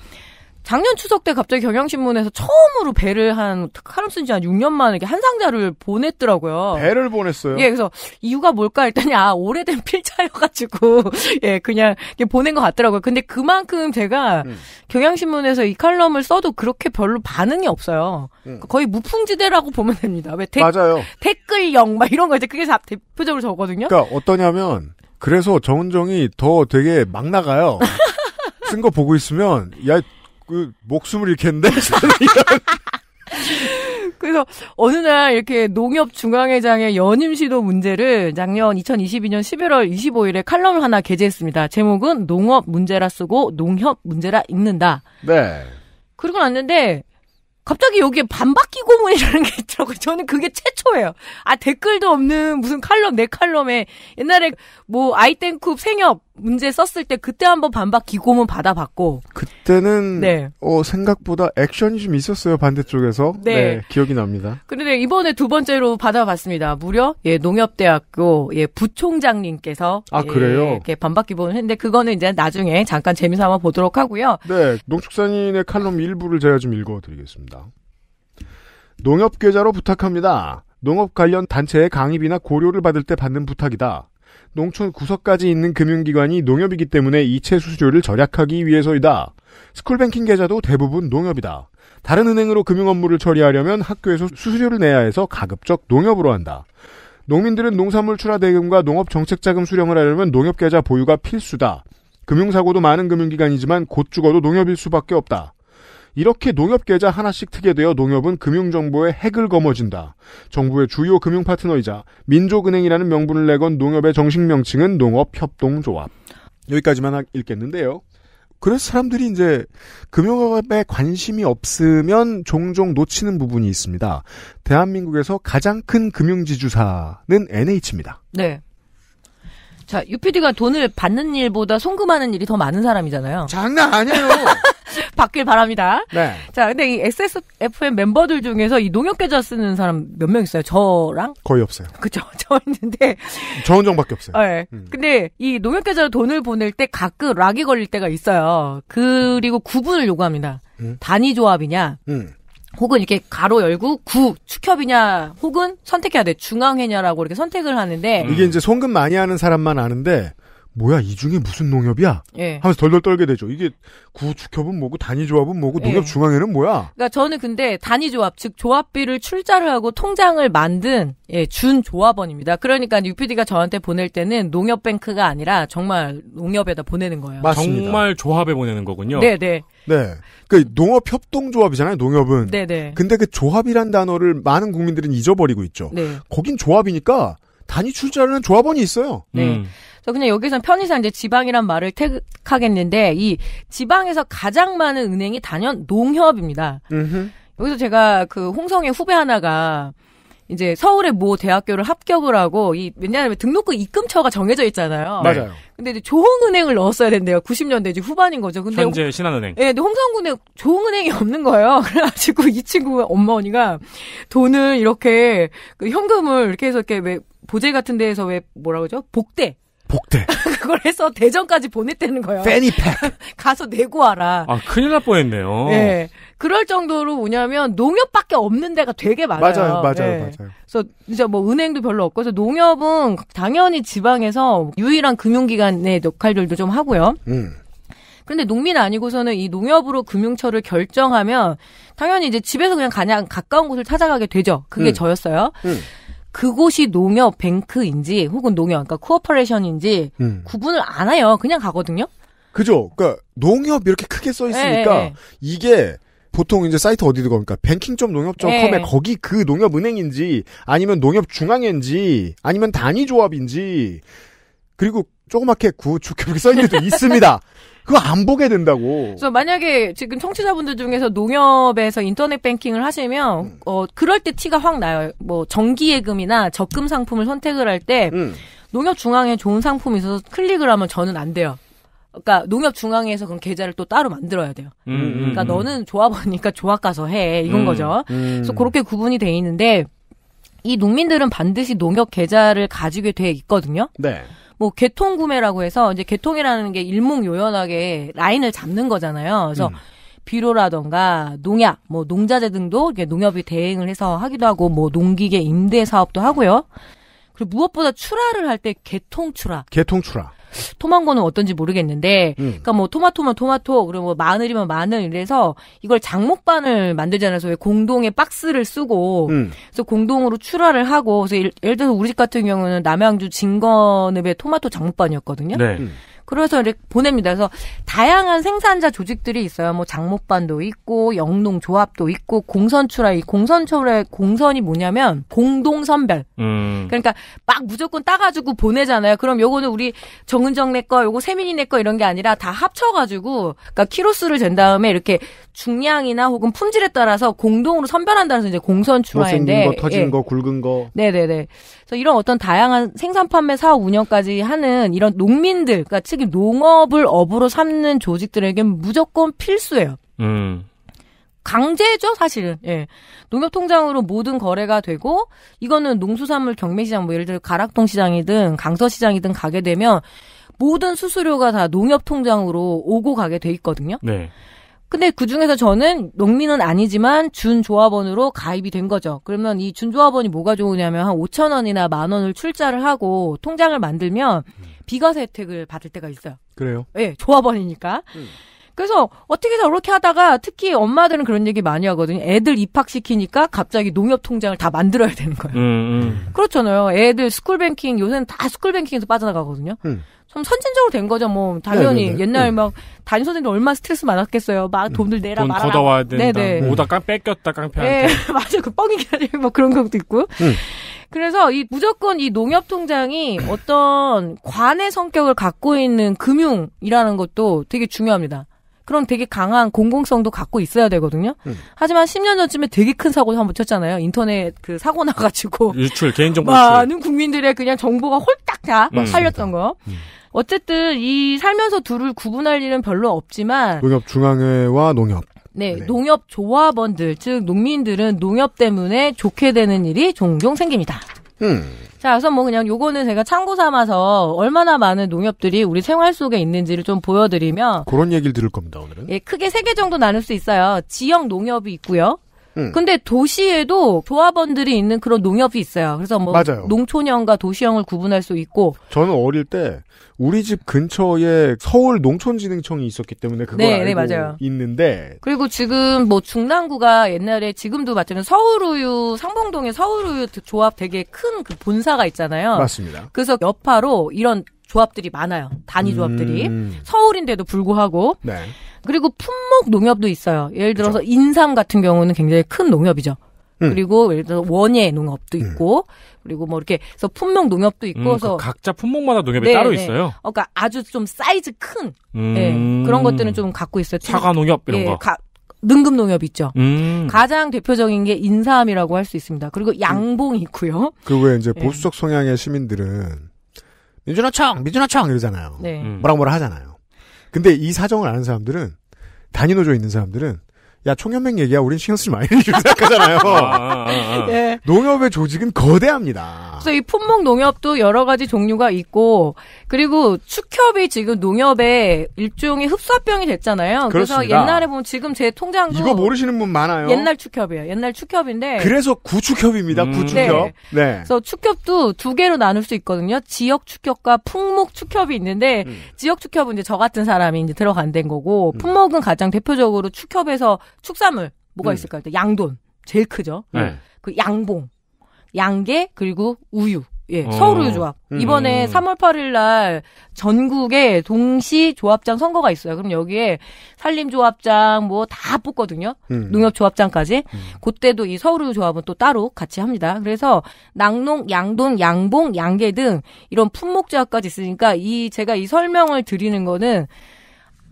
작년 추석 때 갑자기 경향신문에서 처음으로 배를 한 칼럼 쓴 지 한 6년 만에 이렇게 한 상자를 보냈더라고요. 배를 보냈어요. 예, 그래서 이유가 뭘까 했더니 아 오래된 <laughs> 필자여가지고 <laughs> 예 그냥 보낸 것 같더라고요. 근데 그만큼 제가 음. 경향신문에서 이 칼럼을 써도 그렇게 별로 반응이 없어요. 음. 그 거의 무풍지대라고 보면 됩니다. 왜 대, 맞아요. 댓글영 막 이런 거 이제 그게 다 대표적으로 적거든요 그러니까 어떠냐면 그래서 정은정이 더 되게 막 나가요. <laughs> 쓴 거 보고 있으면 야 그 목숨을 잃겠는데. <laughs> 그래서 어느 날 이렇게 농협 중앙회장의 연임 시도 문제를 작년 2022년 11월 25일에 칼럼을 하나 게재했습니다. 제목은 농업 문제라 쓰고 농협 문제라 읽는다. 네. 그러고 났는데 갑자기 여기에 반바퀴 고문이라는 게 있더라고요. 저는 그게 최초예요. 아 댓글도 없는 무슨 칼럼 내 네 칼럼에 옛날에 뭐 아이땡쿱 생협 문제 썼을 때 그때 한번 반박 기고문 받아봤고 그때는 네. 어, 생각보다 액션이 좀 있었어요 반대쪽에서 네. 네 기억이 납니다. 그런데 이번에 두 번째로 받아봤습니다. 무려 예 농협대학교 예 부총장님께서 아 예, 그래요 이렇게 반박 기고문 했는데 그거는 이제 나중에 잠깐 재미삼아 보도록 하고요. 네 농축산인의 칼럼 일부를 제가 좀 읽어드리겠습니다. 농협 계좌로 부탁합니다. 농업 관련 단체의 강의비나 고려를 받을 때 받는 부탁이다. 농촌 구석까지 있는 금융기관이 농협이기 때문에 이체 수수료를 절약하기 위해서이다. 스쿨뱅킹 계좌도 대부분 농협이다. 다른 은행으로 금융 업무를 처리하려면 학교에서 수수료를 내야 해서 가급적 농협으로 한다. 농민들은 농산물 출하 대금과 농업 정책 자금 수령을 하려면 농협 계좌 보유가 필수다. 금융사고도 많은 금융기관이지만 곧 죽어도 농협일 수밖에 없다. 이렇게 농협 계좌 하나씩 트게 되어 농협은 금융정보의 핵을 거머쥔다. 정부의 주요 금융 파트너이자 민족은행이라는 명분을 내건 농협의 정식 명칭은 농업협동조합. 여기까지만 읽겠는데요. 그래서 사람들이 이제 금융업에 관심이 없으면 종종 놓치는 부분이 있습니다. 대한민국에서 가장 큰 금융지주사는 NH입니다. 네. 자, 유피디가 돈을 받는 일보다 송금하는 일이 더 많은 사람이잖아요. 장난 아니에요. <laughs> 받길 바랍니다. 네. 자, 근데 이 SSFM 멤버들 중에서 이 농협 계좌 쓰는 사람 몇 명 있어요? 저랑? 거의 없어요. 그쵸저 <laughs> 있는데. 저원정밖에 없어요. 네. 음. 근데 이 농협 계좌로 돈을 보낼 때 가끔 락이 걸릴 때가 있어요. 그리고 구분을 요구합니다. 음. 단위 조합이냐, 음. 혹은 이렇게 가로 열고 구 축협이냐 혹은 선택해야 돼 중앙회냐라고 이렇게 선택을 하는데 이게 이제 송금 많이 하는 사람만 아는데 뭐야 이 중에 무슨 농협이야? 예. 하면서 덜덜 떨게 되죠. 이게 구축협은 뭐고 단위조합은 뭐고 예. 농협 중앙회는 뭐야? 그러니까 저는 근데 단위조합 즉 조합비를 출자를 하고 통장을 만든 예, 준 조합원입니다. 그러니까 UPD가 저한테 보낼 때는 농협뱅크가 아니라 정말 농협에다 보내는 거예요. 맞습니다. 정말 조합에 보내는 거군요. 네, 네. 네. 그 농업 협동조합이잖아요, 농협은. 네, 네. 근데 그 조합이란 단어를 많은 국민들은 잊어버리고 있죠. 네. 거긴 조합이니까 단위 출자라는 조합원이 있어요. 네. 음. 그 그냥 여기서 는 편의상 이제 지방이란 말을 택하겠는데 이 지방에서 가장 많은 은행이 단연 농협입니다. 음흠. 여기서 제가 그 홍성의 후배 하나가 이제 서울의 모 대학교를 합격을 하고 이 왜냐하면 등록금 입금처가 정해져 있잖아요. 네. 맞아요. 근데 이제 조흥은행을 넣었어야 된대요. 90년대 이제 후반인 거죠. 근데 현재 신한은행. 예, 근데 홍성군에 조흥은행이 없는 거예요. <laughs> 그래가지고 이 친구 엄마 언니가 돈을 이렇게 그 현금을 이렇게 해서 이렇게 왜 보제 같은 데에서 왜 뭐라 그러죠? 복대. 복대. <laughs> 그걸 해서 대전까지 보냈다는 거예요. 페니팩. <laughs> 가서 내고 와라. 아, 큰일 날 뻔했네요. 네. 그럴 정도로 뭐냐면 농협밖에 없는 데가 되게 많아요. 맞아요, 맞아요, 네. 맞아요. 그래서 이제 뭐 은행도 별로 없고, 그래서 농협은 당연히 지방에서 유일한 금융기관의 역할들도 좀 하고요. 음. 그데 농민 아니고서는 이 농협으로 금융처를 결정하면 당연히 이제 집에서 그냥 가냥 가까운 곳을 찾아가게 되죠. 그게 음. 저였어요. 음. 그곳이 농협 뱅크인지 혹은 농협 그러니까 쿠어퍼레이션인지 음. 구분을 안 해요. 그냥 가거든요. 그죠. 그러니까 농협 이렇게 크게 써 있으니까 네, 네. 이게 보통 이제 사이트 어디 들어갑니까? 그러니까 뱅킹 n 농협 c o m 에 네. 거기 그 농협은행인지 아니면 농협중앙인지 아니면 단위조합인지 그리고 조그맣게 구축 이렇게 써 있는 데도 있습니다. <laughs> 그거 안 보게 된다고. 그래서 만약에 지금 청취자분들 중에서 농협에서 인터넷 뱅킹을 하시면 음. 어 그럴 때 티가 확 나요. 뭐 정기예금이나 적금 상품을 선택을 할때 음. 농협 중앙에 좋은 상품이 있어서 클릭을 하면 저는 안 돼요. 그러니까 농협 중앙에서 그럼 계좌를 또 따로 만들어야 돼요. 음, 음 그러니까 음. 너는 조합원니까 조합 가서 해 이건 음, 거죠. 그래서 그렇게 구분이 돼 있는데 이 농민들은 반드시 농협 계좌를 가지게 돼 있거든요. 네. 뭐 개통 구매라고 해서 이제 개통이라는 게 일목요연하게 라인을 잡는 거잖아요. 그래서 음. 비료라던가 농약, 뭐 농자재 등도 농협이 대행을 해서 하기도 하고 뭐 농기계 임대 사업도 하고요. 그리고 무엇보다 출하를 할 때 개통 출하. 개통 출하. 토망고는 어떤지 모르겠는데, 음. 그러니까 뭐 토마토면 뭐 토마토, 그리고 뭐 마늘이면 마늘 이래서 이걸 장목반을 만들잖아요. 그래서 공동의 박스를 쓰고, 음. 그래서 공동으로 출하를 하고, 그래서 예를, 예를 들어서 우리 집 같은 경우는 남양주 진건읍의 토마토 장목반이었거든요. 네. 음. 그래서 이렇게 보냅니다. 그래서 다양한 생산자 조직들이 있어요. 뭐 장목반도 있고 영농조합도 있고 공선출하 이 공선출의 공선이 뭐냐면 공동선별. 음. 그러니까 막 무조건 따가지고 보내잖아요. 그럼 요거는 우리 정은정 내 거, 요거 세민이 내거 이런 게 아니라 다 합쳐가지고 그러니까 키로수를 잰 다음에 이렇게 중량이나 혹은 품질에 따라서 공동으로 선별한다는 이제 공선출하인데 생긴 거, 터진 예. 거, 굵은 거. 네네네. 그래서 이런 어떤 다양한 생산 판매 사업 운영까지 하는 이런 농민들, 그러니까 특히 농업을 업으로 삼는 조직들에겐 무조건 필수예요. 음. 강제죠, 사실은. 예. 농협 통장으로 모든 거래가 되고 이거는 농수산물 경매 시장 뭐 예를 들어 가락동 시장이든 강서 시장이든 가게 되면 모든 수수료가 다 농협 통장으로 오고 가게 돼 있거든요. 네. 근데 그 중에서 저는 농민은 아니지만 준조합원으로 가입이 된 거죠. 그러면 이 준조합원이 뭐가 좋으냐면 한 5천 원이나 만 원을 출자를 하고 통장을 만들면 비과세 혜택을 받을 때가 있어요. 그래요? 예, 네, 조합원이니까. 음. 그래서 어떻게 해서 그렇게 하다가 특히 엄마들은 그런 얘기 많이 하거든요. 애들 입학시키니까 갑자기 농협 통장을 다 만들어야 되는 거예요. 음, 음. 그렇잖아요. 애들 스쿨뱅킹 요새는 다 스쿨뱅킹에서 빠져나가거든요. 음. 좀 선진적으로 된 거죠. 뭐 당연히 네네네. 네, 네. 옛날 네. 막 담임 선생님들 얼마나 스트레스 많았겠어요. 막돈을 음. 내라 돈 말아라. 걷어와야 된다. 네네. 네. 오다 깡 뺏겼다 깡패한테. 네, <laughs> 맞아. 그 뻥이기 뭐 그런 것도 있고. 음. 그래서 이 무조건 이 농협 통장이 어떤 관의 성격을 갖고 있는 금융이라는 것도 되게 중요합니다. 그런 되게 강한 공공성도 갖고 있어야 되거든요. 음. 하지만 10년 전쯤에 되게 큰 사고를 한번 쳤잖아요. 인터넷 그 사고 나가지고 <laughs> 유출 개인정보 많은 국민들의 그냥 정보가 홀딱 다살렸던 거. 음. 어쨌든 이 살면서 둘을 구분할 일은 별로 없지만 농협중앙회와 농협 네, 네, 농협 조합원들, 즉 농민들은 농협 때문에 좋게 되는 일이 종종 생깁니다. 음. 자, 그래서 뭐 그냥 요거는 제가 참고 삼아서 얼마나 많은 농협들이 우리 생활 속에 있는지를 좀 보여드리면 그런 얘기를 들을 겁니다 오늘은. 예, 크게 세 개 정도 나눌 수 있어요. 지역 농협이 있고요. 음. 근데 도시에도 조합원들이 있는 그런 농협이 있어요. 그래서 뭐 맞아요. 농촌형과 도시형을 구분할 수 있고. 저는 어릴 때 우리 집 근처에 서울 농촌진흥청이 있었기 때문에 그걸 네, 네 알고 네, 맞아요. 있는데. 그리고 지금 뭐 중랑구가 옛날에 지금도 맞지만 서울우유 상봉동에 서울우유 조합 되게 큰그 본사가 있잖아요. 맞습니다. 그래서 여파로 이런 조합들이 많아요. 단위 조합들이. 음. 서울인데도 불구하고. 네. 그리고 품목 농협도 있어요. 예를 들어서 그렇죠. 인삼 같은 경우는 굉장히 큰 농협이죠. 음. 그리고 예를 들어 원예 농협도 음. 있고 그리고 뭐 이렇게 그래서 품목 농협도 음, 있고 그래서 그 각자 품목마다 농협이 네, 따로 네. 있어요. 어, 그러니까 아주 좀 사이즈 큰 네, 그런 것들은 좀 갖고 있어요. 차가 농협 이런 예, 거. 가, 능금 농협 있죠. 음. 가장 대표적인 게 인삼이라고 할 수 있습니다. 그리고 양봉이 있고요. 그 외에 이제 예. 보수적 성향의 시민들은 민주노총, 민주노총 이러잖아요. 네. 음. 뭐라 뭐라 하잖아요. 근데 이 사정을 아는 사람들은 단위 노조 에 있는 사람들은 야 총연맹 얘기야 우린 신경 쓰지 말고 <laughs> 생각하잖아요. 아, 아, 아. 네. 농협의 조직은 거대합니다. 그래서 이 품목 농협도 여러 가지 종류가 있고 그리고 축협이 지금 농협의 일종의 흡수합병이 됐잖아요. 그렇습니다. 그래서 옛날에 보면 지금 제 통장도 이거 모르시는 분 많아요. 옛날 축협이에요. 옛날 축협인데 그래서 구축협입니다. 음. 구축협. 네. 네. 그래서 축협도 두 개로 나눌 수 있거든요. 지역 축협과 품목 축협이 있는데 음. 지역 축협은 이제 저 같은 사람이 이제 들어간 된 거고 음. 품목은 가장 대표적으로 축협에서 축산물 뭐가 음. 있을까요? 양돈 제일 크죠. 네. 그 양봉, 양계 그리고 우유. 예, 어. 서울우유 조합. 음. 이번에 음. 3월 8일 날 전국에 동시 조합장 선거가 있어요. 그럼 여기에 산림조합장 뭐 다 뽑거든요. 음. 농협조합장까지. 음. 그때도 이 서울우유 조합은 또 따로 같이 합니다. 그래서 낙농, 양돈, 양봉, 양계 등 이런 품목조합까지 있으니까 이 제가 이 설명을 드리는 거는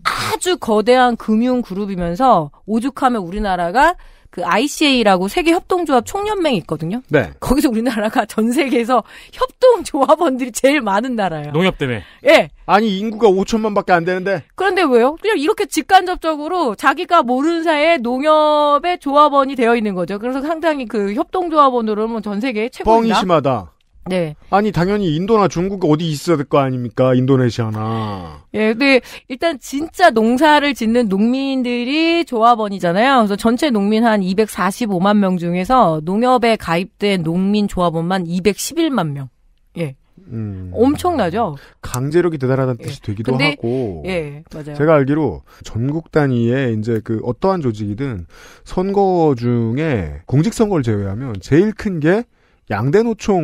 아주 거대한 금융 그룹이면서 오죽하면 우리나라가 그 ICA라고 세계 협동조합 총연맹이 있거든요. 네. 거기서 우리나라가 전 세계에서 협동조합원들이 제일 많은 나라예요. 농협 때문에. 예. 아니 인구가 5천만밖에 안 되는데. 그런데 왜요? 그냥 이렇게 직간접적으로 자기가 모르는 사이에 농협의 조합원이 되어 있는 거죠. 그래서 상당히 그 협동조합원으로는 전 세계 최고다. 뻥이 심하다. 네. 아니 당연히 인도나 중국 어디 있어야 될 거 아닙니까? 인도네시아나. 예, 근데 일단 진짜 농사를 짓는 농민들이 조합원이잖아요. 그래서 전체 농민 한 245만 명 중에서 농협에 가입된 농민 조합원만 211만 명. 예. 음, 엄청나죠. 강제력이 대단하다는 예. 뜻이 되기도 근데, 하고. 예, 맞아요. 제가 알기로 전국 단위의 이제 그 어떠한 조직이든 선거 중에 공직 선거를 제외하면 제일 큰게 양대 노총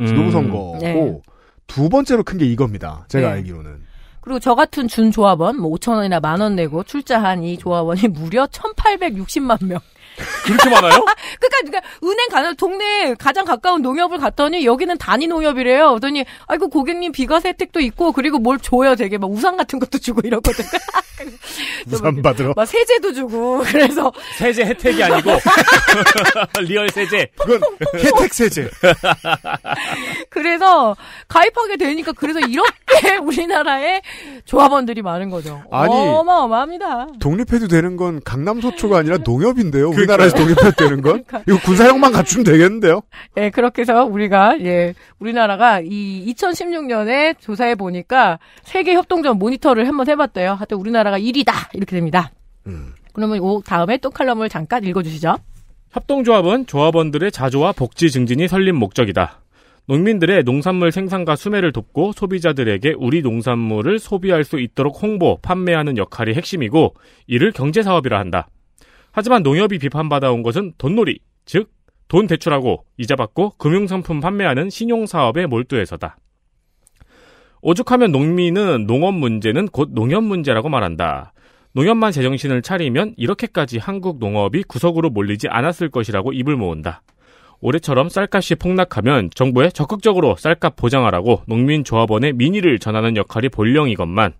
음. 지도부선거고 네. 두 번째로 큰 게 이겁니다. 제가 네. 알기로는. 그리고 저 같은 준 조합원 뭐 5천 원이나 만 원 내고 출자한 이 조합원이 <laughs> 무려 1,860만 명. 그렇게 많아요? <laughs> 그러니까, 그러니까 은행 가는 동네 가장 가까운 농협을 갔더니 여기는 단위 농협이래요. 그러더니 아이고 고객님 비과세 혜택도 있고 그리고 뭘 줘요 되게 막 우산 같은 것도 주고 이러거든. <laughs> 무산 <laughs> 받으러. 막 세제도 주고 <laughs> 그래서 세제 혜택이 아니고 <laughs> 리얼 세제. 그건 혜택 세제. 그래서 가입하게 되니까 그래서 이렇게 우리나라에 조합원들이 많은 거죠. 아니 어마어마합니다. 독립해도 되는 건 강남소초가 아니라 그러니까. 농협인데요. 그러니까. 우리나라에서 독립해도 되는 건 그러니까. 이거 군사력만 갖추면 되겠는데요. 예, 네, 그렇게 해서 우리가 예 우리나라가 이 2016년에 조사해 보니까 세계 협동전 모니터를 한번 해봤대요. 하여튼 우리나라 우리나라가 1위다 이렇게 됩니다. 음. 그러면 오 다음에 또 칼럼을 잠깐 읽어주시죠. 협동조합은 조합원들의 자조와 복지 증진이 설립 목적이다. 농민들의 농산물 생산과 수매를 돕고 소비자들에게 우리 농산물을 소비할 수 있도록 홍보, 판매하는 역할이 핵심이고 이를 경제사업이라 한다. 하지만 농협이 비판받아온 것은 돈놀이, 즉 돈 대출하고 이자 받고 금융상품 판매하는 신용사업에 몰두해서다. 오죽하면 농민은 농업 문제는 곧 농협 문제라고 말한다. 농협만 제정신을 차리면 이렇게까지 한국 농업이 구석으로 몰리지 않았을 것이라고 입을 모은다. 올해처럼 쌀값이 폭락하면 정부에 적극적으로 쌀값 보장하라고 농민조합원의 민의를 전하는 역할이 본령이건만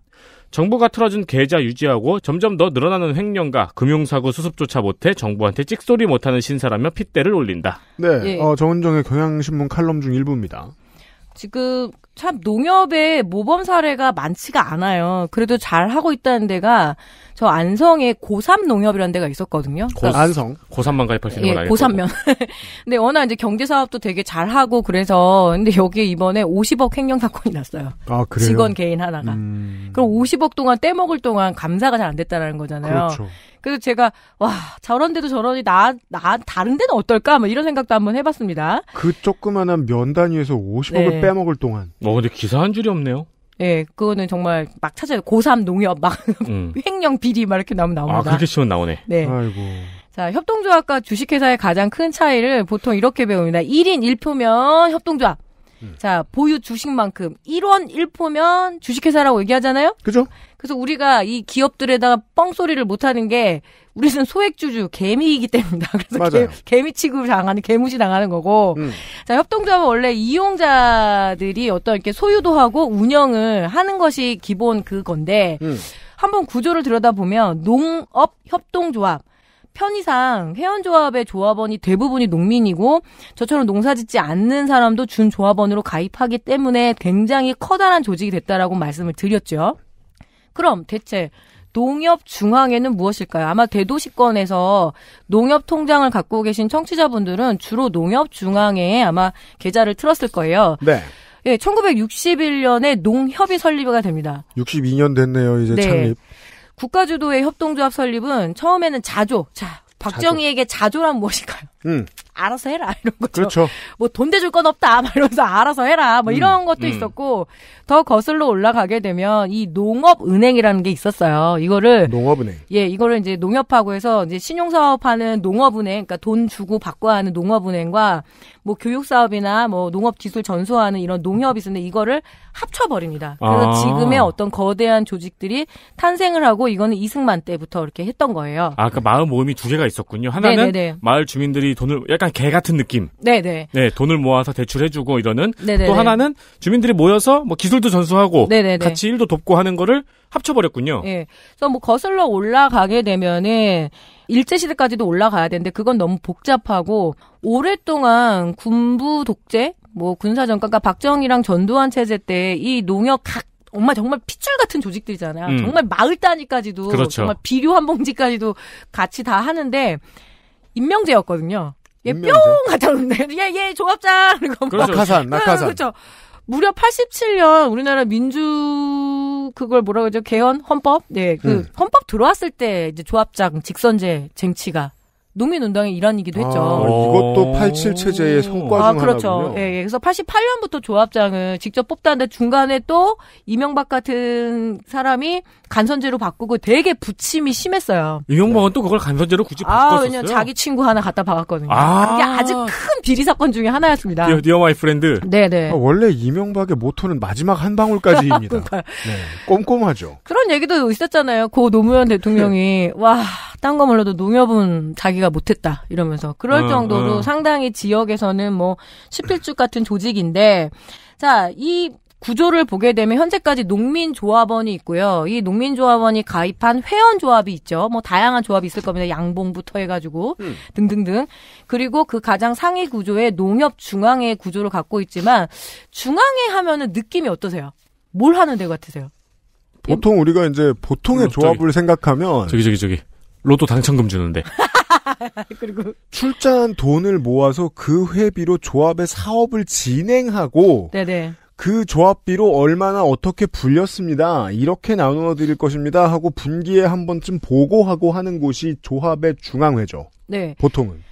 정부가 틀어준 계좌 유지하고 점점 더 늘어나는 횡령과 금융사고 수습조차 못해 정부한테 찍소리 못하는 신사라며 핏대를 올린다. 네, 예. 어, 정은정의 경향신문 칼럼 중 일부입니다. 지금 참 농협의 모범 사례가 많지가 않아요. 그래도 잘 하고 있다는 데가 저 안성에 고삼 농협이라는 데가 있었거든요. 고, 그러니까 안성 고삼만 가입할 수 있는 예, 고삼면. <laughs> 근데 워낙 이제 경제 사업도 되게 잘 하고 그래서 근데 여기에 이번에 50억 횡령 사건이 났어요. 아 그래요? 직원 개인 하나가. 음... 그럼 50억 동안 떼먹을 동안 감사가 잘 안 됐다라는 거잖아요. 그렇죠. 그래서 제가 와 저런데도 저러니 나나 다른 데는 어떨까? 뭐 이런 생각도 한번 해봤습니다. 그 조그만한 면 단위에서 50억을 네. 빼먹을 동안. 어 근데 기사 한 줄이 없네요. 예, 네, 그거는 정말 막 찾아요. 고3 농협 막 음. <laughs> 횡령 비리 막 이렇게 나오면 나옵니다. 아, 그렇게 치면 나오네. 네. 아이고. 자, 협동조합과 주식회사의 가장 큰 차이를 보통 이렇게 배웁니다. 1인 1표면 협동조합. 음. 자, 보유 주식만큼 1원 1표면 주식회사라고 얘기하잖아요? 그죠? 그래서 우리가 이 기업들에다가 뻥소리를 못하는 게 우리는 소액주주 개미이기 때문이다 <laughs> 그래서 개, 미 취급을 당하는 개무시 당하는 거고 음. 자 협동조합은 원래 이용자들이 어떤 이렇게 소유도 하고 운영을 하는 것이 기본 그건데 음. 한번 구조를 들여다보면 농업 협동조합 편의상 회원조합의 조합원이 대부분이 농민이고 저처럼 농사짓지 않는 사람도 준조합원으로 가입하기 때문에 굉장히 커다란 조직이 됐다라고 말씀을 드렸죠. 그럼 대체 농협 중앙에는 무엇일까요? 아마 대도시권에서 농협 통장을 갖고 계신 청취자분들은 주로 농협 중앙에 아마 계좌를 틀었을 거예요. 네. 예, 1961년에 농협이 설립이 됩니다. 62년 됐네요, 이제 네. 창립. 국가주도의 협동조합 설립은 처음에는 자조, 자, 박정희에게 자조. 란 무엇일까요? 음. <laughs> 알아서 해라 이런 거죠. 그렇죠. 뭐 돈 대줄 건 없다 말면서 알아서 해라 뭐 음. 이런 음. 것도 음. 있었고 더 거슬러 올라가게 되면 이 농업은행이라는 게 있었어요. 이거를 농업은행. 예, 이거를 이제 농협하고 해서 이제 신용사업하는 농업은행, 그러니까 돈 주고 받고 하는 농업은행과 뭐 교육사업이나 뭐 농업기술 전수하는 이런 농협이 있었는데 이거를 합쳐버립니다. 그래서 아. 지금의 어떤 거대한 조직들이 탄생을 하고 이거는 이승만 때부터 이렇게 했던 거예요. 아, 그 그러니까 마음 모음이두 개가 있었군요. 하나는 네네네. 네, 네. 마을 주민들이 돈을 약간 개 같은 느낌. 네네. 네. 네, 돈을 모아서 대출해주고 이러는. 네네네. 또 하나는 주민들이 모여서 뭐 기술도 전수하고 네네네. 같이 일도 돕고 하는 거를 합쳐버렸군요. 네. 그래서 뭐 거슬러 올라가게 되면은 일제시대까지도 올라가야 되는데 그건 너무 복잡하고 오랫동안 군부 독재 뭐 군사정권, 그러니까 박정희랑 전두환 체제 때이농협각 엄마 정말 핏줄 같은 조직들이잖아. 음. 정말 마을 단위까지도 그렇죠. 정말 비료 한 봉지까지도 같이 다 하는데 임명제였거든요. 얘뿅 갔다는데 얘얘 조합장 <laughs> 그리고 그렇죠, 그렇죠. 낙하산 낙하산 그렇죠. 무려 87년 우리나라 민주 그걸 뭐라 그러죠? 개헌 헌법? 네, 그 음. 헌법 들어왔을 때 이제 조합장 직선제 쟁취가 농민운동의 일환이기도 했죠. 아, 어. 이것도 87 체제의 성과 아, 중 그렇죠. 하나군요. 예, 예. 그래서 88년부터 조합장을 직접 뽑다는데 중간에 또 이명박 같은 사람이 간선제로 바꾸고 되게 부침이 심했어요. 이명박은 네. 또 그걸 간선제로 굳이 바꿨었어요. 아, 왜냐면 자기 친구 하나 갖다 박았거든요. 아~ 그게 아주 큰 비리 사건 중에 하나였습니다. 디어, 마이 프렌드. 네, 네. 아, 원래 이명박의 모토는 마지막 한 방울까지입니다. <laughs> 네. 꼼꼼하죠. 그런 얘기도 있었잖아요. 고 노무현 대통령이 네. 와, 딴거 몰라도 농협은 자기가 내가 못했다 이러면서 그럴 어, 정도로 어. 상당히 지역에서는 뭐1필주 같은 조직인데 자 이 구조를 보게 되면 현재까지 농민조합원이 있고요. 이 농민조합원이 가입한 회원조합이 있죠. 뭐 다양한 조합이 있을 겁니다. 양봉부터 해가지고 음. 등등등. 그리고 그 가장 상위 구조의 농협중앙회 구조를 갖고 있지만 중앙회 하면은 느낌이 어떠세요? 뭘 하는 데 같으세요? 보통 우리가 이제 보통의 갑자기, 어, 조합을 생각하면 저기 저기 저기 로또 당첨금 주는데. <laughs> 그리고 출자한 돈을 모아서 그 회비로 조합의 사업을 진행하고 네네. 그 조합비로 얼마나 어떻게 불렸습니다. 이렇게 나누어 드릴 것입니다 하고 분기에 한 번쯤 보고하고 하는 곳이 조합의 중앙회죠. 네. 보통은.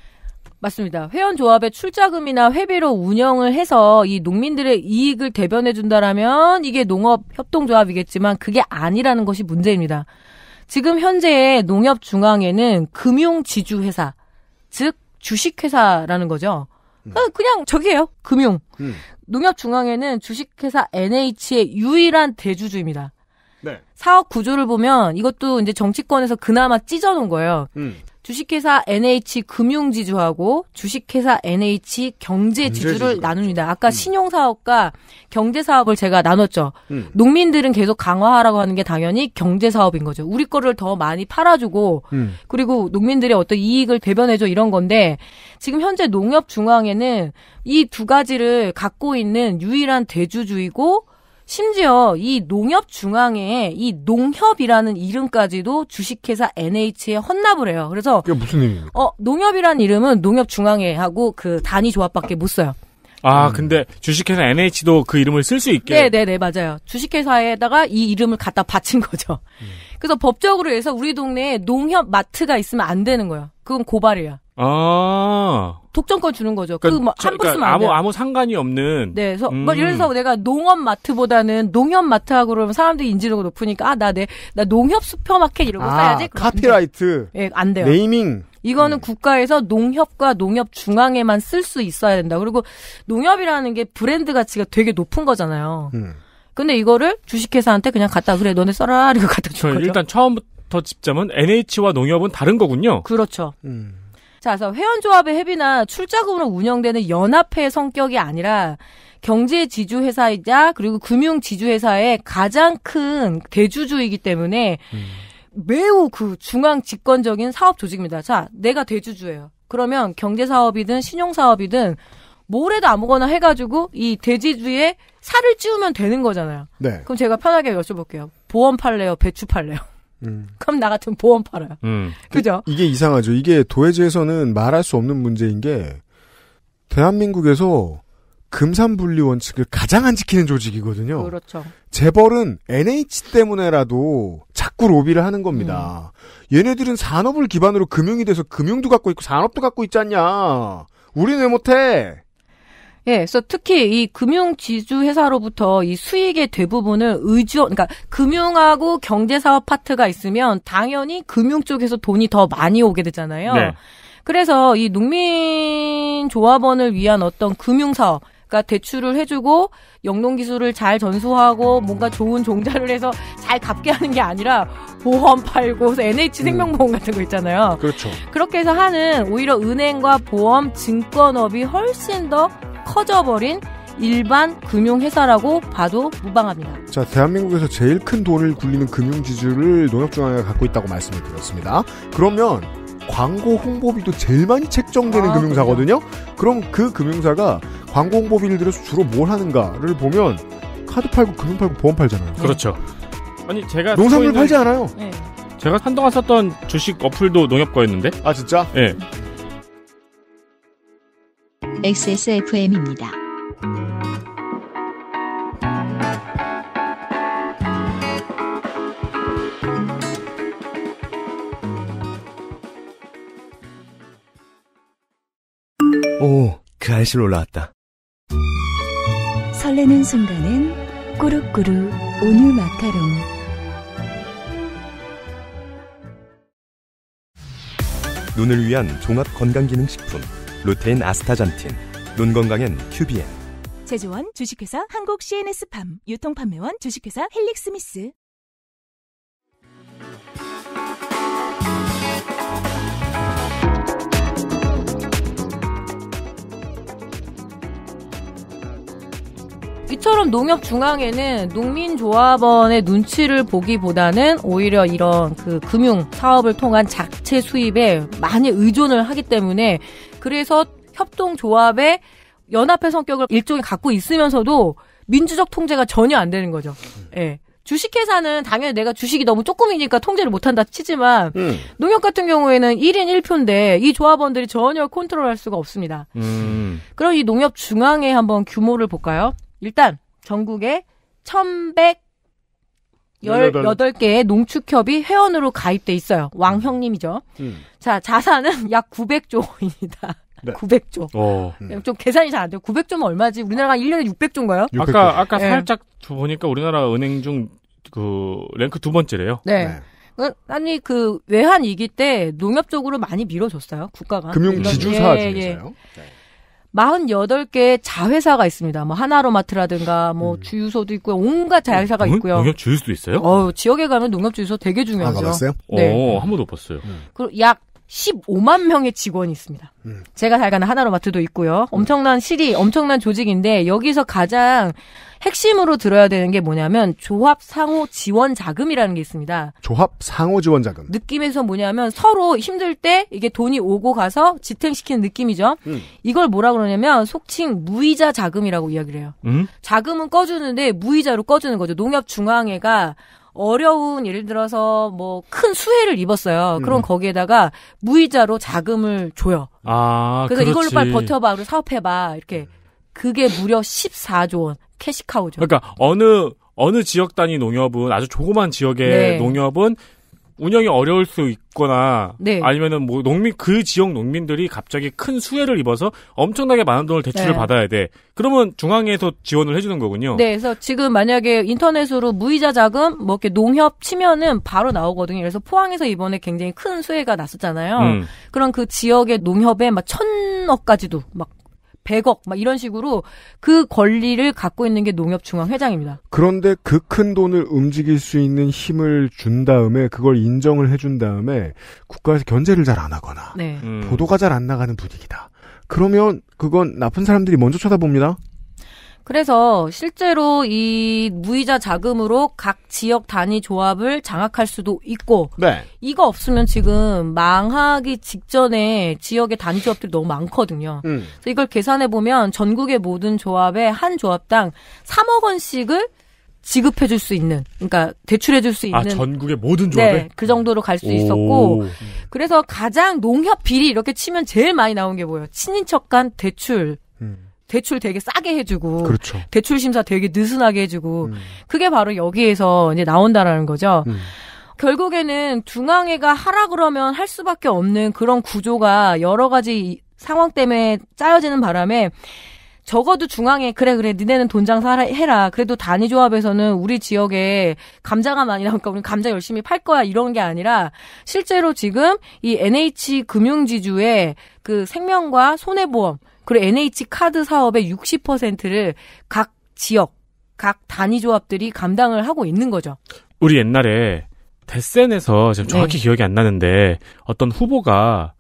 맞습니다. 회원 조합의 출자금이나 회비로 운영을 해서 이 농민들의 이익을 대변해 준다라면 이게 농업 협동조합이겠지만 그게 아니라는 것이 문제입니다. 지금 현재의 농협중앙에는 금융지주회사, 즉 주식회사라는 거죠. 음. 어, 그냥 저기예요. 금융. 음. 농협중앙에는 주식회사 NH의 유일한 대주주입니다. 네. 사업 구조를 보면 이것도 이제 정치권에서 그나마 찢어놓은 거예요. 음. 주식회사 NH 금융지주하고 주식회사 NH 경제지주를 나눕니다. 아까 음. 신용사업과 경제사업을 제가 나눴죠. 음. 농민들은 계속 강화하라고 하는 게 당연히 경제사업인 거죠. 우리 거를 더 많이 팔아주고 음. 그리고 농민들의 어떤 이익을 대변해줘 이런 건데 지금 현재 농협중앙에는 이 두 가지를 갖고 있는 유일한 대주주이고 심지어 이 농협 중앙에 이 농협이라는 이름까지도 주식회사 NH에 헌납을 해요. 그래서 그게 무슨 의미입니 어, 농협이란 이름은 농협 중앙회 하고 그 단위 조합밖에 못 써요. 아, 음. 근데 주식회사 NH도 그 이름을 쓸 수 있게. 네, 네, 네, 맞아요. 주식회사에다가 이 이름을 갖다 바친 거죠. 음. 그래서 법적으로 해서 우리 동네에 농협 마트가 있으면 안 되는 거예요 그건 고발이야. 아. 독점권 주는 거죠. 그 그러니까, 그, 한 그러니까 아무, 아무 상관이 없는. 네. 그래서, 음. 뭐, 예를 들어서 내가 농업 마트보다는 농협 마트하고 그러면 사람들이 인지도가 높으니까, 아, 나 내, 나 농협 슈퍼마켓 이런 거 아, 써야지. 카피라이트. 예, 네, 안 돼요. 네이밍. 이거는 음. 국가에서 농협과 농협 중앙에만 쓸 수 있어야 된다. 그리고 농협이라는 게 브랜드 가치가 되게 높은 거잖아요. 음. 근데 이거를 주식회사한테 그냥 갖다 그래 너네 써라 이거 갖다 준 거죠. 일단 처음부터 집점은 NH와 농협은 다른 거군요. 그렇죠. 음. 자, 그래서 회원조합의 회비나 출자금으로 운영되는 연합회의 성격이 아니라 경제 지주회사이자 그리고 금융 지주회사의 가장 큰 대주주이기 때문에 음. 매우 그 중앙 집권적인 사업 조직입니다. 자, 내가 대주주예요. 그러면 경제 사업이든 신용 사업이든 뭐래도 아무거나 해가지고 이 대지주의 살을 찌우면 되는 거잖아요. 네. 그럼 제가 편하게 여쭤볼게요. 보험 팔래요? 배추 팔래요? 음. 그럼 나 같은 보험 팔아요. 음. 그죠? 이게 이상하죠. 이게 도해지에서는 말할 수 없는 문제인 게 대한민국에서 금산분리 원칙을 가장 안 지키는 조직이거든요. 그렇죠. 재벌은 NH 때문에라도 자꾸 로비를 하는 겁니다. 음. 얘네들은 산업을 기반으로 금융이 돼서 금융도 갖고 있고 산업도 갖고 있지 않냐. 우리는 왜 못해? 예, 그래서 특히 이 금융 지주 회사로부터 이 수익의 대부분을 의주, 그러니까 금융하고 경제 사업 파트가 있으면 당연히 금융 쪽에서 돈이 더 많이 오게 되잖아요. 네. 그래서 이 농민 조합원을 위한 어떤 금융 사업, 그러니까 대출을 해주고 영농 기술을 잘 전수하고 뭔가 좋은 종자를 해서 잘 갚게 하는 게 아니라 보험 팔고 NH 생명보험 같은 거 있잖아요. 그렇죠. 그렇게 해서 하는 오히려 은행과 보험 증권업이 훨씬 더 커져버린 일반 금융회사라고 봐도 무방합니다. 자, 대한민국에서 제일 큰 돈을 굴리는 금융지주를 농협중앙회가 갖고 있다고 말씀을 드렸습니다. 그러면 광고 홍보비도 제일 많이 책정되는 아, 금융사거든요. 그럼 그 금융사가 광고 홍보비를들여서 주로 뭘 하는가를 보면 카드 팔고 금융 팔고 보험 팔잖아요. 네. 그렇죠. 아니 제가 농산물 팔지 않아요. 네. 제가 한동안 썼던 주식 어플도 농협 거였는데. 아 진짜? 예. 네. XSFM입니다. 오, 그 알실 올라왔다. 설레는 순간엔 꾸룩꾸룩 온유 마카롱 눈을 위한 종합 건강기능식품 루테인 아스타잔틴 눈 건강엔 큐비엔 제조원 주식회사 한국 CNS팜 유통판매원 주식회사 헬릭스미스 이처럼 농협 중앙에는 농민조합원의 눈치를 보기보다는 오히려 이런 그 금융 사업을 통한 자체 수입에 많이 의존을 하기 때문에 그래서 협동조합의 연합회 성격을 일종의 갖고 있으면서도 민주적 통제가 전혀 안 되는 거죠. 예. 네. 주식회사는 당연히 내가 주식이 너무 조금이니까 통제를 못한다 치지만 음. 농협 같은 경우에는 1인 1표인데 이 조합원들이 전혀 컨트롤할 수가 없습니다. 음. 그럼 이 농협 중앙에 한번 규모를 볼까요? 일단 전국에 1118개의 농축협이 회원으로 가입돼 있어요. 왕형님이죠. 음. 자, 자산은 <laughs> 약 900조 원입니다. 네. 900조. 어. 음. 좀 계산이 잘 안 돼요. 900조면 얼마지? 우리나라가 1년에 600조인가요? 600조. 아까 아까 네. 살짝 보니까 우리나라 은행 중 그 랭크 두 번째래요. 네. 네. 그, 아니 그 외환 위기 때 농협 쪽으로 많이 밀어줬어요 국가가 금융 네. 지주사 예, 예. 중에서요. 예. 48개의 자회사가 있습니다. 뭐 하나로마트라든가 뭐 음. 주유소도 있고요. 온갖 자회사가 농, 있고요. 농협 주유소도 있어요? 어, 지역에 가면 농협 주유소 되게 중요하죠. 아, 가봤어요? 네. 오, 한 번도 못 봤어요. 음. 그리고 약 15만 명의 직원이 있습니다. 음. 제가 잘가는 하나로마트도 있고요. 음. 엄청난 실이, 엄청난 조직인데 여기서 가장 핵심으로 들어야 되는 게 뭐냐면 조합 상호 지원 자금이라는 게 있습니다. 조합 상호 지원 자금. 느낌에서 뭐냐면 서로 힘들 때 이게 돈이 오고 가서 지탱시키는 느낌이죠. 음. 이걸 뭐라 그러냐면 속칭 무이자 자금이라고 이야기를 해요. 음? 자금은 꺼주는데 무이자로 꺼주는 거죠. 농협 중앙회가 어려운 예를 들어서 뭐 큰 수혜를 입었어요. 그럼 음. 거기에다가 무이자로 자금을 줘요. 아, 그래서 이걸로 빨리 버텨봐, 그리고 사업해봐 이렇게 그게 무려 14조 원 캐시카우죠. 그러니까 어느 어느 지역 단위 농협은 아주 조그만 지역의 네. 농협은 운영이 어려울 수 있거나 네. 아니면은 뭐 농민 그 지역 농민들이 갑자기 큰 수혜를 입어서 엄청나게 많은 돈을 대출을 네. 받아야 돼. 그러면 중앙에서 지원을 해주는 거군요. 네, 그래서 지금 만약에 인터넷으로 무이자 자금 뭐 이렇게 농협 치면은 바로 나오거든요. 그래서 포항에서 이번에 굉장히 큰 수혜가 났었잖아요. 음. 그런 그 지역의 농협에 막 천억까지도 막 100억 막 이런 식으로 그 권리를 갖고 있는 게 농협중앙회장입니다. 그런데 그 큰 돈을 움직일 수 있는 힘을 준 다음에 그걸 인정을 해 준 다음에 국가에서 견제를 잘 안 하거나 네. 음. 보도가 잘 안 나가는 분위기다. 그러면 그건 나쁜 사람들이 먼저 쳐다봅니다. 그래서 실제로 이 무이자 자금으로 각 지역 단위 조합을 장악할 수도 있고 네. 이거 없으면 지금 망하기 직전에 지역의 단위 조합들이 너무 많거든요. 음. 그래서 이걸 계산해 보면 전국의 모든 조합에 한 조합당 3억 원씩을 지급해 줄 수 있는 그러니까 대출해 줄수 아, 있는 아, 전국의 모든 조합에 네, 그 정도로 갈 수 있었고 그래서 가장 농협 비리 이렇게 치면 제일 많이 나온 게 뭐예요? 친인척 간 대출 대출 되게 싸게 해주고 그렇죠. 대출 심사 되게 느슨하게 해주고 음. 그게 바로 여기에서 이제 나온다라는 거죠. 음. 결국에는 중앙회가 하라 그러면 할 수밖에 없는 그런 구조가 여러 가지 상황 때문에 짜여지는 바람에 적어도 중앙에 그래 그래 니네는 돈 장사 해라 그래도 단위 조합에서는 우리 지역에 감자가 많이 나오니까 우리 감자 열심히 팔 거야 이런 게 아니라 실제로 지금 이 NH 금융지주의 그 생명과 손해보험 그리고 NH 카드 사업의 60%를 각 지역, 각 단위 조합들이 감당을 하고 있는 거죠. 우리 옛날에 데센에서 지금 정확히 네. 기억이 안 나는데 어떤 후보가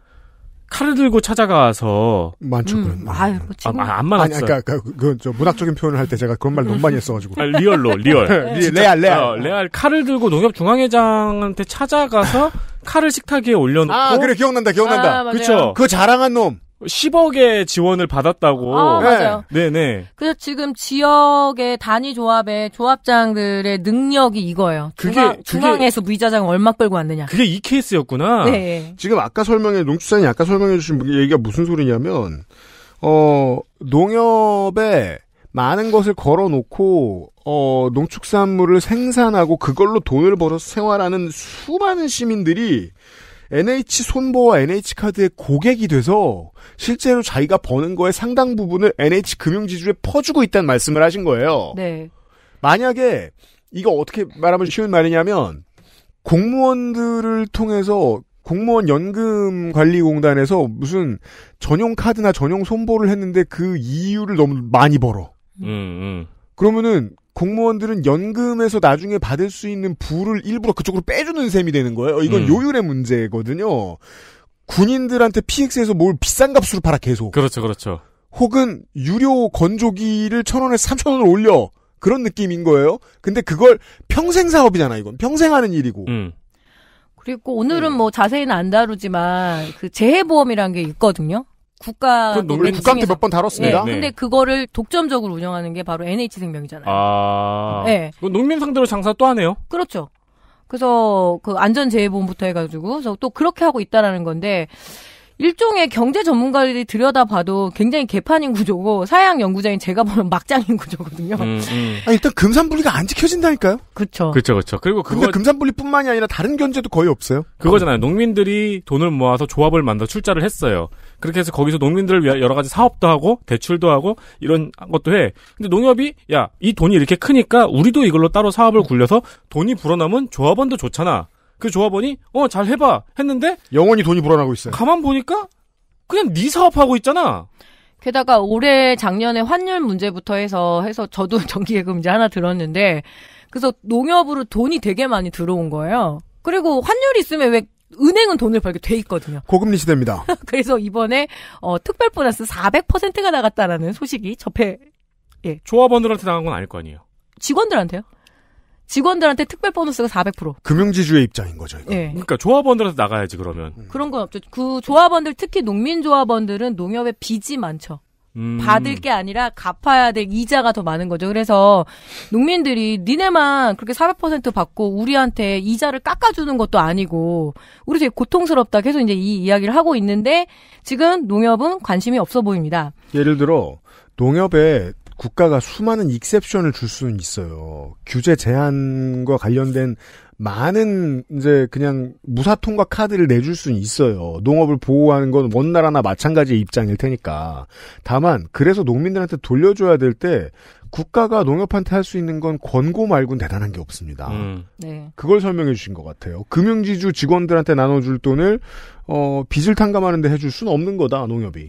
칼을 들고 찾아가서 많죠 음, 그런 말. 아유, 뭐 지금... 아, 아 안 많았어. 아니, 그러니까 그저 그, 문학적인 표현을 할 때 제가 그런 말 너무 많이 했어가지고. 아, 리얼로 리얼. <laughs> 네, 리얼 짜 레알 레알. 어, 레알 칼을 들고 농협 중앙회장한테 찾아가서 칼을 식탁 위에 올려놓고. 아 그래 기억난다 기억난다. 아, 그렇죠. 그 자랑한 놈. 10억의 지원을 받았다고. 아, 맞아요. 네. 네 그래서 지금 지역의 단위 조합의 조합장들의 능력이 이거예요. 그게, 중앙, 에서 그게, 무이자장 얼마 끌고 왔느냐. 그게 이 케이스였구나. 네. 지금 아까 설명해, 농축산이 아까 설명해 주신 얘기가 무슨 소리냐면, 어, 농협에 많은 것을 걸어 놓고, 어, 농축산물을 생산하고 그걸로 돈을 벌어서 생활하는 수많은 시민들이 NH 손보와 NH 카드의 고객이 돼서 실제로 자기가 버는 거의 상당 부분을 NH 금융지주에 퍼주고 있다는 말씀을 하신 거예요. 네. 만약에 이거 어떻게 말하면 쉬운 말이냐면 공무원들을 통해서 공무원 연금 관리 공단에서 무슨 전용 카드나 전용 손보를 했는데 그 이유를 너무 많이 벌어. 음, 음. 그러면은 공무원들은 연금에서 나중에 받을 수 있는 부를 일부러 그쪽으로 빼주는 셈이 되는 거예요. 이건 음. 요율의 문제거든요. 군인들한테 PX에서 뭘 비싼 값으로 팔아 계속. 그렇죠, 그렇죠. 혹은 유료 건조기를 천 원에 삼천 원을 올려 그런 느낌인 거예요. 근데 그걸 평생 사업이잖아 이건 평생 하는 일이고. 음. 그리고 오늘은 음. 뭐 자세히는 안 다루지만 그 재해보험이라는 게 있거든요. 국가 논리 국감 때몇번 다뤘습니다. 네, 네. 근데 그거를 독점적으로 운영하는 게 바로 NH생명이잖아요. 아, 네. 농민 상대로 장사 또 하네요. 그렇죠. 그래서 그 안전재해보험부터 해가지고 그래서 또 그렇게 하고 있다라는 건데 일종의 경제 전문가들이 들여다봐도 굉장히 개판인 구조고 사양 연구자인 제가 보는 막장인 구조거든요. 음, 음. 아니, 일단 금산분리가 안 지켜진다니까요. 그렇죠. 그렇죠, 그렇죠. 그리고 그거 금산분리뿐만이 아니라 다른 견제도 거의 없어요. 그거잖아요. 농민들이 돈을 모아서 조합을 만들어 출자를 했어요. 그렇게 해서 거기서 농민들을 위한 여러 가지 사업도 하고 대출도 하고 이런 것도 해. 근데 농협이 야 이 돈이 이렇게 크니까 우리도 이걸로 따로 사업을 굴려서 돈이 불어나면 조합원도 좋잖아. 그 조합원이 어잘 해봐 했는데 영원히 돈이 불어나고 있어요. 가만 보니까 그냥 네 사업하고 있잖아. 게다가 올해 작년에 환율 문제부터 해서 해서 저도 정기예금 <laughs> 이제 하나 들었는데 그래서 농협으로 돈이 되게 많이 들어온 거예요. 그리고 환율이 있으면 왜 은행은 돈을 벌게 돼 있거든요. <laughs> 고금리 시대입니다. 그래서 이번에 어, 특별 보너스 400%가 나갔다라는 소식이 접해. 예. 조합원들한테 나간 건 아닐 거 아니에요. 직원들한테요? 직원들한테 특별 보너스가 400%. 금융지주의 입장인 거죠, 이거. 예. 그러니까 조합원들한테 나가야지 그러면. 음. 그런 건 없죠. 그 조합원들 특히 농민 조합원들은 농협에 빚이 많죠. 음. 받을 게 아니라 갚아야 될 이자가 더 많은 거죠. 그래서 농민들이 니네만 그렇게 400% 받고 우리한테 이자를 깎아주는 것도 아니고 우리 되게 고통스럽다 계속 이제 이 이야기를 하고 있는데 지금 농협은 관심이 없어 보입니다. 예를 들어 농협에 국가가 수많은 익셉션을 줄 수는 있어요. 규제 제한과 관련된 많은 이제 그냥 무사통과 카드를 내줄 수는 있어요. 농업을 보호하는 건 원나라나 마찬가지의 입장일 테니까. 다만 그래서 농민들한테 돌려줘야 될 때 국가가 농협한테 할 수 있는 건 권고 말곤 대단한 게 없습니다. 음. 네. 그걸 설명해 주신 것 같아요. 금융지주 직원들한테 나눠줄 돈을 어, 빚을 탕감하는데 해줄 수는 없는 거다 농협이.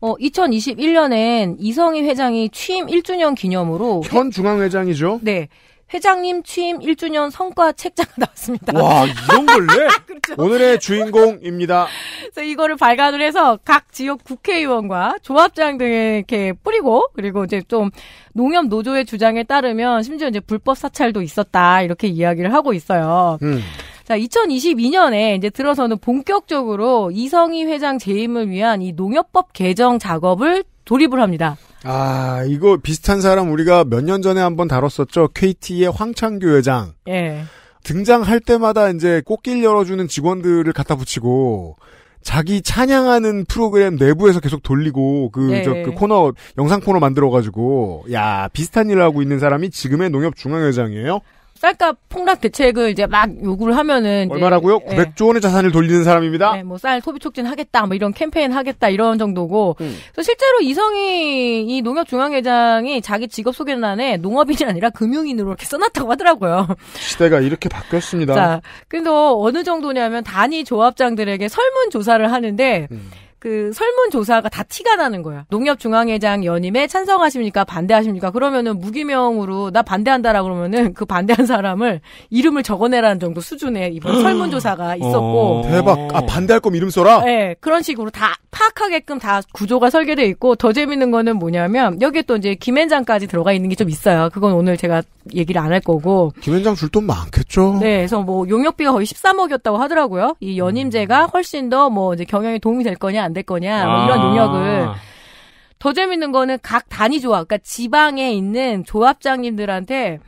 어, 2021년엔 이성희 회장이 취임 1주년 기념으로 현 중앙회장이죠. 네. 회장님 취임 1주년 성과 책자가 <laughs> 나왔습니다. 와 이런 걸래? <laughs> 그렇죠. 오늘의 주인공입니다. 그래서 이거를 발간을 해서 각 지역 국회의원과 조합장 등에 이렇게 뿌리고 그리고 이제 좀 농협 노조의 주장에 따르면 심지어 이제 불법 사찰도 있었다 이렇게 이야기를 하고 있어요. 음. 자, 2022년에 이제 들어서는 본격적으로 이성희 회장 재임을 위한 이 농협법 개정 작업을 돌입을 합니다. 아, 이거 비슷한 사람 우리가 몇 년 전에 한번 다뤘었죠. KT의 황창규 회장. 예. 등장할 때마다 이제 꽃길 열어주는 직원들을 갖다 붙이고, 자기 찬양하는 프로그램 내부에서 계속 돌리고 그 저그 네. 그 코너 영상 코너 만들어 가지고 야 비슷한 일을 하고 있는 사람이 지금의 농협 중앙회장이에요. 쌀값 폭락 대책을 이제 막 요구를 하면은 얼마라고요? 네. 예. 900조 원의 자산을 돌리는 사람입니다. 네, 뭐 쌀 소비 촉진 하겠다, 뭐 이런 캠페인 하겠다 이런 정도고. 음. 그래서 실제로 이성희 이 농협 중앙회장이 자기 직업 소개란에 농업인이 아니라 금융인으로 이렇게 써놨다고 하더라고요. 시대가 이렇게 바뀌었습니다. 자, 근데 어느 정도냐면 단위 조합장들에게 설문 조사를 하는데. 음. 그 설문조사가 다 티가 나는 거야. 농협중앙회장 연임에 찬성하십니까? 반대하십니까? 그러면은 무기명으로 나 반대한다라 그러면은 그 반대한 사람을 이름을 적어내라는 정도 수준의 이번 <gasps> 설문조사가 어, 있었고. 어, 대박. 아, 반대할 거면 이름 써라? 네. 그런 식으로 다 파악하게끔 다 구조가 설계되어 있고 더 재밌는 거는 뭐냐면 여기에 또 이제 김앤장까지 들어가 있는 게 좀 있어요. 그건 오늘 제가 얘기를 안 할 거고. 김앤장 줄 돈 많겠죠? 네. 그래서 뭐 용역비가 거의 13억이었다고 하더라고요. 이 연임제가 훨씬 더 뭐 이제 경영에 도움이 될 거냐 안 안될 거냐 뭐 아. 이런 능력을더 재밌는 거는 각 단위 조합, 그니까 지방에 있는 조합장님들한테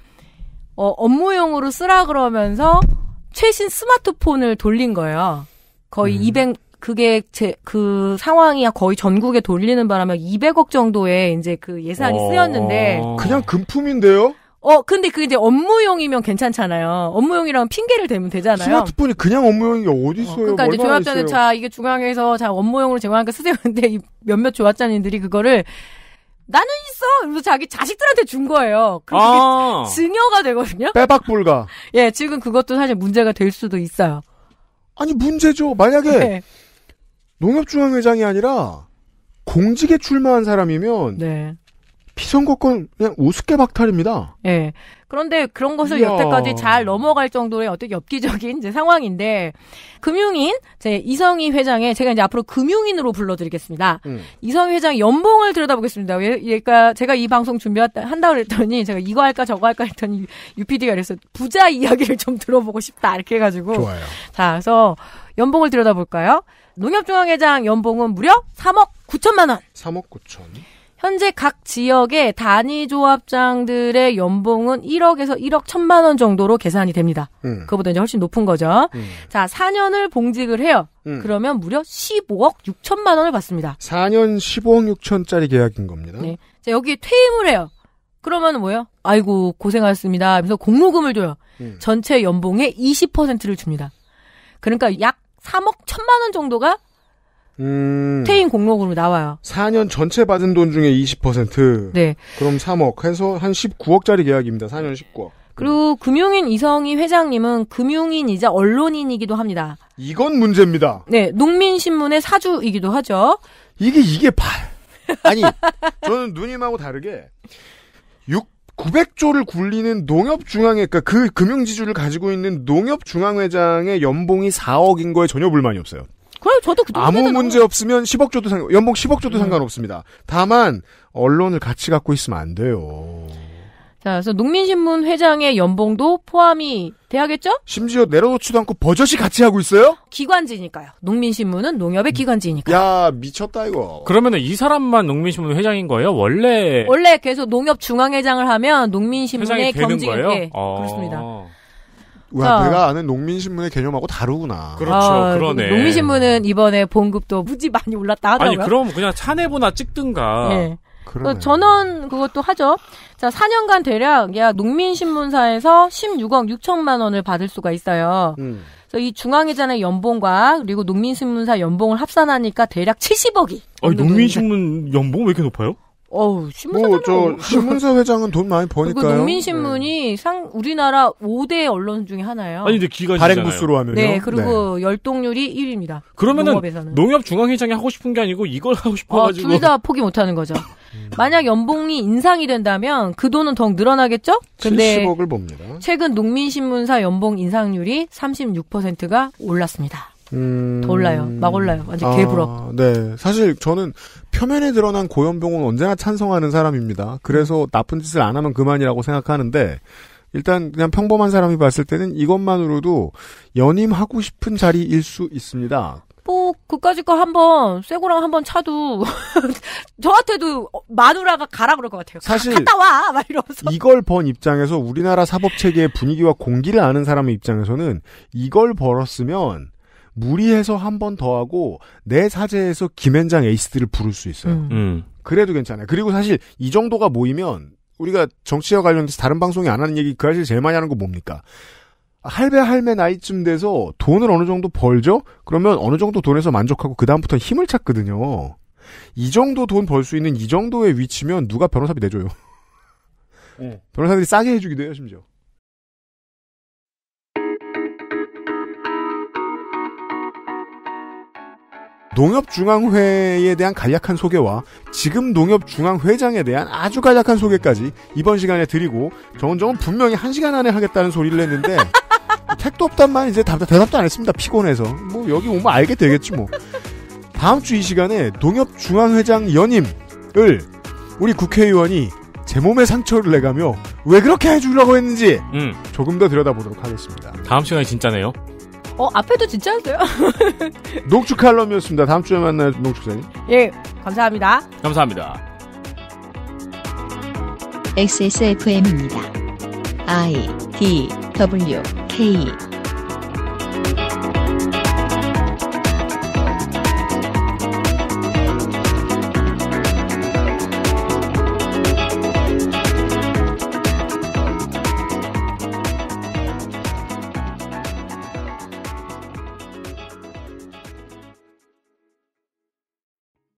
어, 업무용으로 쓰라 그러면서 최신 스마트폰을 돌린 거예요. 거의 음. 200 그게 제 그 상황이 거의 전국에 돌리는 바람에 200억 정도의 이제 그 예산이 어. 쓰였는데 그냥 금품인데요? 어, 근데 그게 이제 업무용이면 괜찮잖아요. 업무용이랑 핑계를 대면 되잖아요. 스마트폰이 그냥 업무용이 어디 어, 있어요? 어, 그러니까 이제 조합자는 자 이게 중앙에서 자 업무용으로 제공하니까 쓰세요. 근데 이 몇몇 조합자님들이 그거를 나는 있어. 이러면서 자기 자식들한테 준 거예요. 그게 아~ 증여가 되거든요. 빼박 불가. <laughs> 예, 지금 그것도 사실 문제가 될 수도 있어요. 아니 문제죠. 만약에 네. 농협중앙회장이 아니라 공직에 출마한 사람이면 네. 피선거권 그냥 우습게 박탈입니다. 예. 네. 그런데 그런 것을 이야. 여태까지 잘 넘어갈 정도의 어떻게 엽기적인 이제 상황인데 금융인 제 이성희 회장의 제가 이제 앞으로 금융인으로 불러드리겠습니다. 음. 이성희 회장 연봉을 들여다보겠습니다. 그러니까 제가 이 방송 준비한다 그랬더니 제가 이거 할까 저거 할까 했더니 UPD가 그래서 부자 이야기를 좀 들어보고 싶다 이렇게 해가지고 좋아요. 자, 그래서 연봉을 들여다볼까요? 농협중앙회장 연봉은 무려 3억 9천만 원. 3억 9천. 현재 각 지역의 단위 조합장들의 연봉은 1억에서 1억 1천만 원 정도로 계산이 됩니다. 음. 그거보다 이제 훨씬 높은 거죠. 음. 자, 4년을 봉직을 해요. 음. 그러면 무려 15억 6천만 원을 받습니다. 4년 15억 6천짜리 계약인 겁니다. 네. 자, 여기 퇴임을 해요. 그러면 뭐예요? 아이고 고생하셨습니다. 그래서 공로금을 줘요. 음. 전체 연봉의 20%를 줍니다. 그러니까 약 3억 1천만 원 정도가 음. 퇴임 공금으로 나와요. 4년 전체 받은 돈 중에 20%. 네. 그럼 3억 해서 한 19억짜리 계약입니다. 4년 19억. 그리고 음. 금융인 이성희 회장님은 금융인이자 언론인이기도 합니다. 이건 문제입니다. 네, 농민신문의 사주이기도 하죠. 이게 이게 팔. 아니, 저는 누님하고 다르게 6 900조를 굴리는 농협중앙회, 그러니까 그 금융지주를 가지고 있는 농협중앙회장의 연봉이 4억인 거에 전혀 불만이 없어요. 그럼 저도 그 아무 문제 나오 없으면 10억 줘도 상, 연봉 10억 줘도 음. 상관없습니다. 다만 언론을 같이 갖고 있으면 안 돼요. 자, 그래서 농민신문 회장의 연봉도 포함이 돼야겠죠? 심지어 내려놓지도 않고 버젓이 같이 하고 있어요? 기관지니까요. 농민신문은 농협의 음. 기관지니까요. 야, 미쳤다 이거. 그러면은 이 사람만 농민신문 회장인 거예요? 원래 원래 계속 농협 중앙회장을 하면 농민신문의 경직이 예, 어... 그렇습니다. 와, 내가 아는 농민신문의 개념하고 다르구나. 그렇죠. 아, 그러네. 농민신문은 이번에 봉급도 무지 많이 올랐다 하더라고요. 아니, 그럼 그냥 차내보나 찍든가. 네. 그러네. 전원 그것도 하죠. 자, 4년간 대략 야 농민신문사에서 16억 6천만 원을 받을 수가 있어요. 음. 이 중앙회장의 연봉과 그리고 농민신문사 연봉을 합산하니까 대략 70억이. 아니, 농민신문 연봉 왜 이렇게 높아요? 어우, 신문사. 뭐, 저, 신문사 회장은 돈 많이 그 버니까요. 그 농민신문이 네. 상, 우리나라 5대 언론 중에 하나예요. 아니, 근데 기간이. 발행부수로 하면요. 네, 네. 그리고 네. 열동률이 1위입니다. 그러면은, 농협중앙회장이 하고 싶은 게 아니고 이걸 하고 싶어가지고. 아, 어, 둘다 포기 못 하는 거죠. 음. 만약 연봉이 인상이 된다면 그 돈은 더 늘어나겠죠? 근데 70억을 봅니다. 최근 농민신문사 연봉 인상률이 36%가 올랐습니다. 음... 더 올라요. 막 올라요. 완전 아, 개부럽. 네. 사실 저는 표면에 드러난 고연병은 언제나 찬성하는 사람입니다. 그래서 음. 나쁜 짓을 안 하면 그만이라고 생각하는데, 일단 그냥 평범한 사람이 봤을 때는 이것만으로도 연임하고 싶은 자리일 수 있습니다. 뭐, 그까짓 거 한번, 쇠고랑 한번 차도, <laughs> 저한테도 마누라가 가라 그럴 것 같아요. 사실. 갔다 와! 막 이러면서. 이걸 번 입장에서 우리나라 사법체계의 분위기와 공기를 아는 사람의 입장에서는 이걸 벌었으면 무리해서 한 번 더 하고 내 사제에서 김앤장 에이스들을 부를 수 있어요. 음. 음. 그래도 괜찮아요. 그리고 사실 이 정도가 모이면 우리가 정치와 관련돼서 다른 방송이 안 하는 얘기 그 사실 제일 많이 하는 거 뭡니까? 할배 할매 나이쯤 돼서 돈을 어느 정도 벌죠? 그러면 어느 정도 돈에서 만족하고 그다음부터 힘을 찾거든요. 이 정도 돈 벌 수 있는 이 정도의 위치면 누가 변호사비 내줘요. 네. 변호사들이 싸게 해주기도 해요, 심지어. 농협중앙회에 대한 간략한 소개와 지금 농협중앙회장에 대한 아주 간략한 소개까지 이번 시간에 드리고 정원정은 분명히 한 시간 안에 하겠다는 소리를 했는데 <laughs> 택도 없단말 이제 답, 대답도 안 했습니다 피곤해서 뭐 여기 오면 알게 되겠지 뭐 다음 주 이 시간에 농협중앙회장 연임을 우리 국회의원이 제 몸에 상처를 내가며 왜 그렇게 해주려고 했는지 음. 조금 더 들여다보도록 하겠습니다 다음 시간에 진짜네요 어, 앞에도 진짜였어요? <laughs> 녹축 칼럼이었습니다. 다음 주에 만나요, 녹축사님 예, 감사합니다. 감사합니다. XSFM입니다. I D W K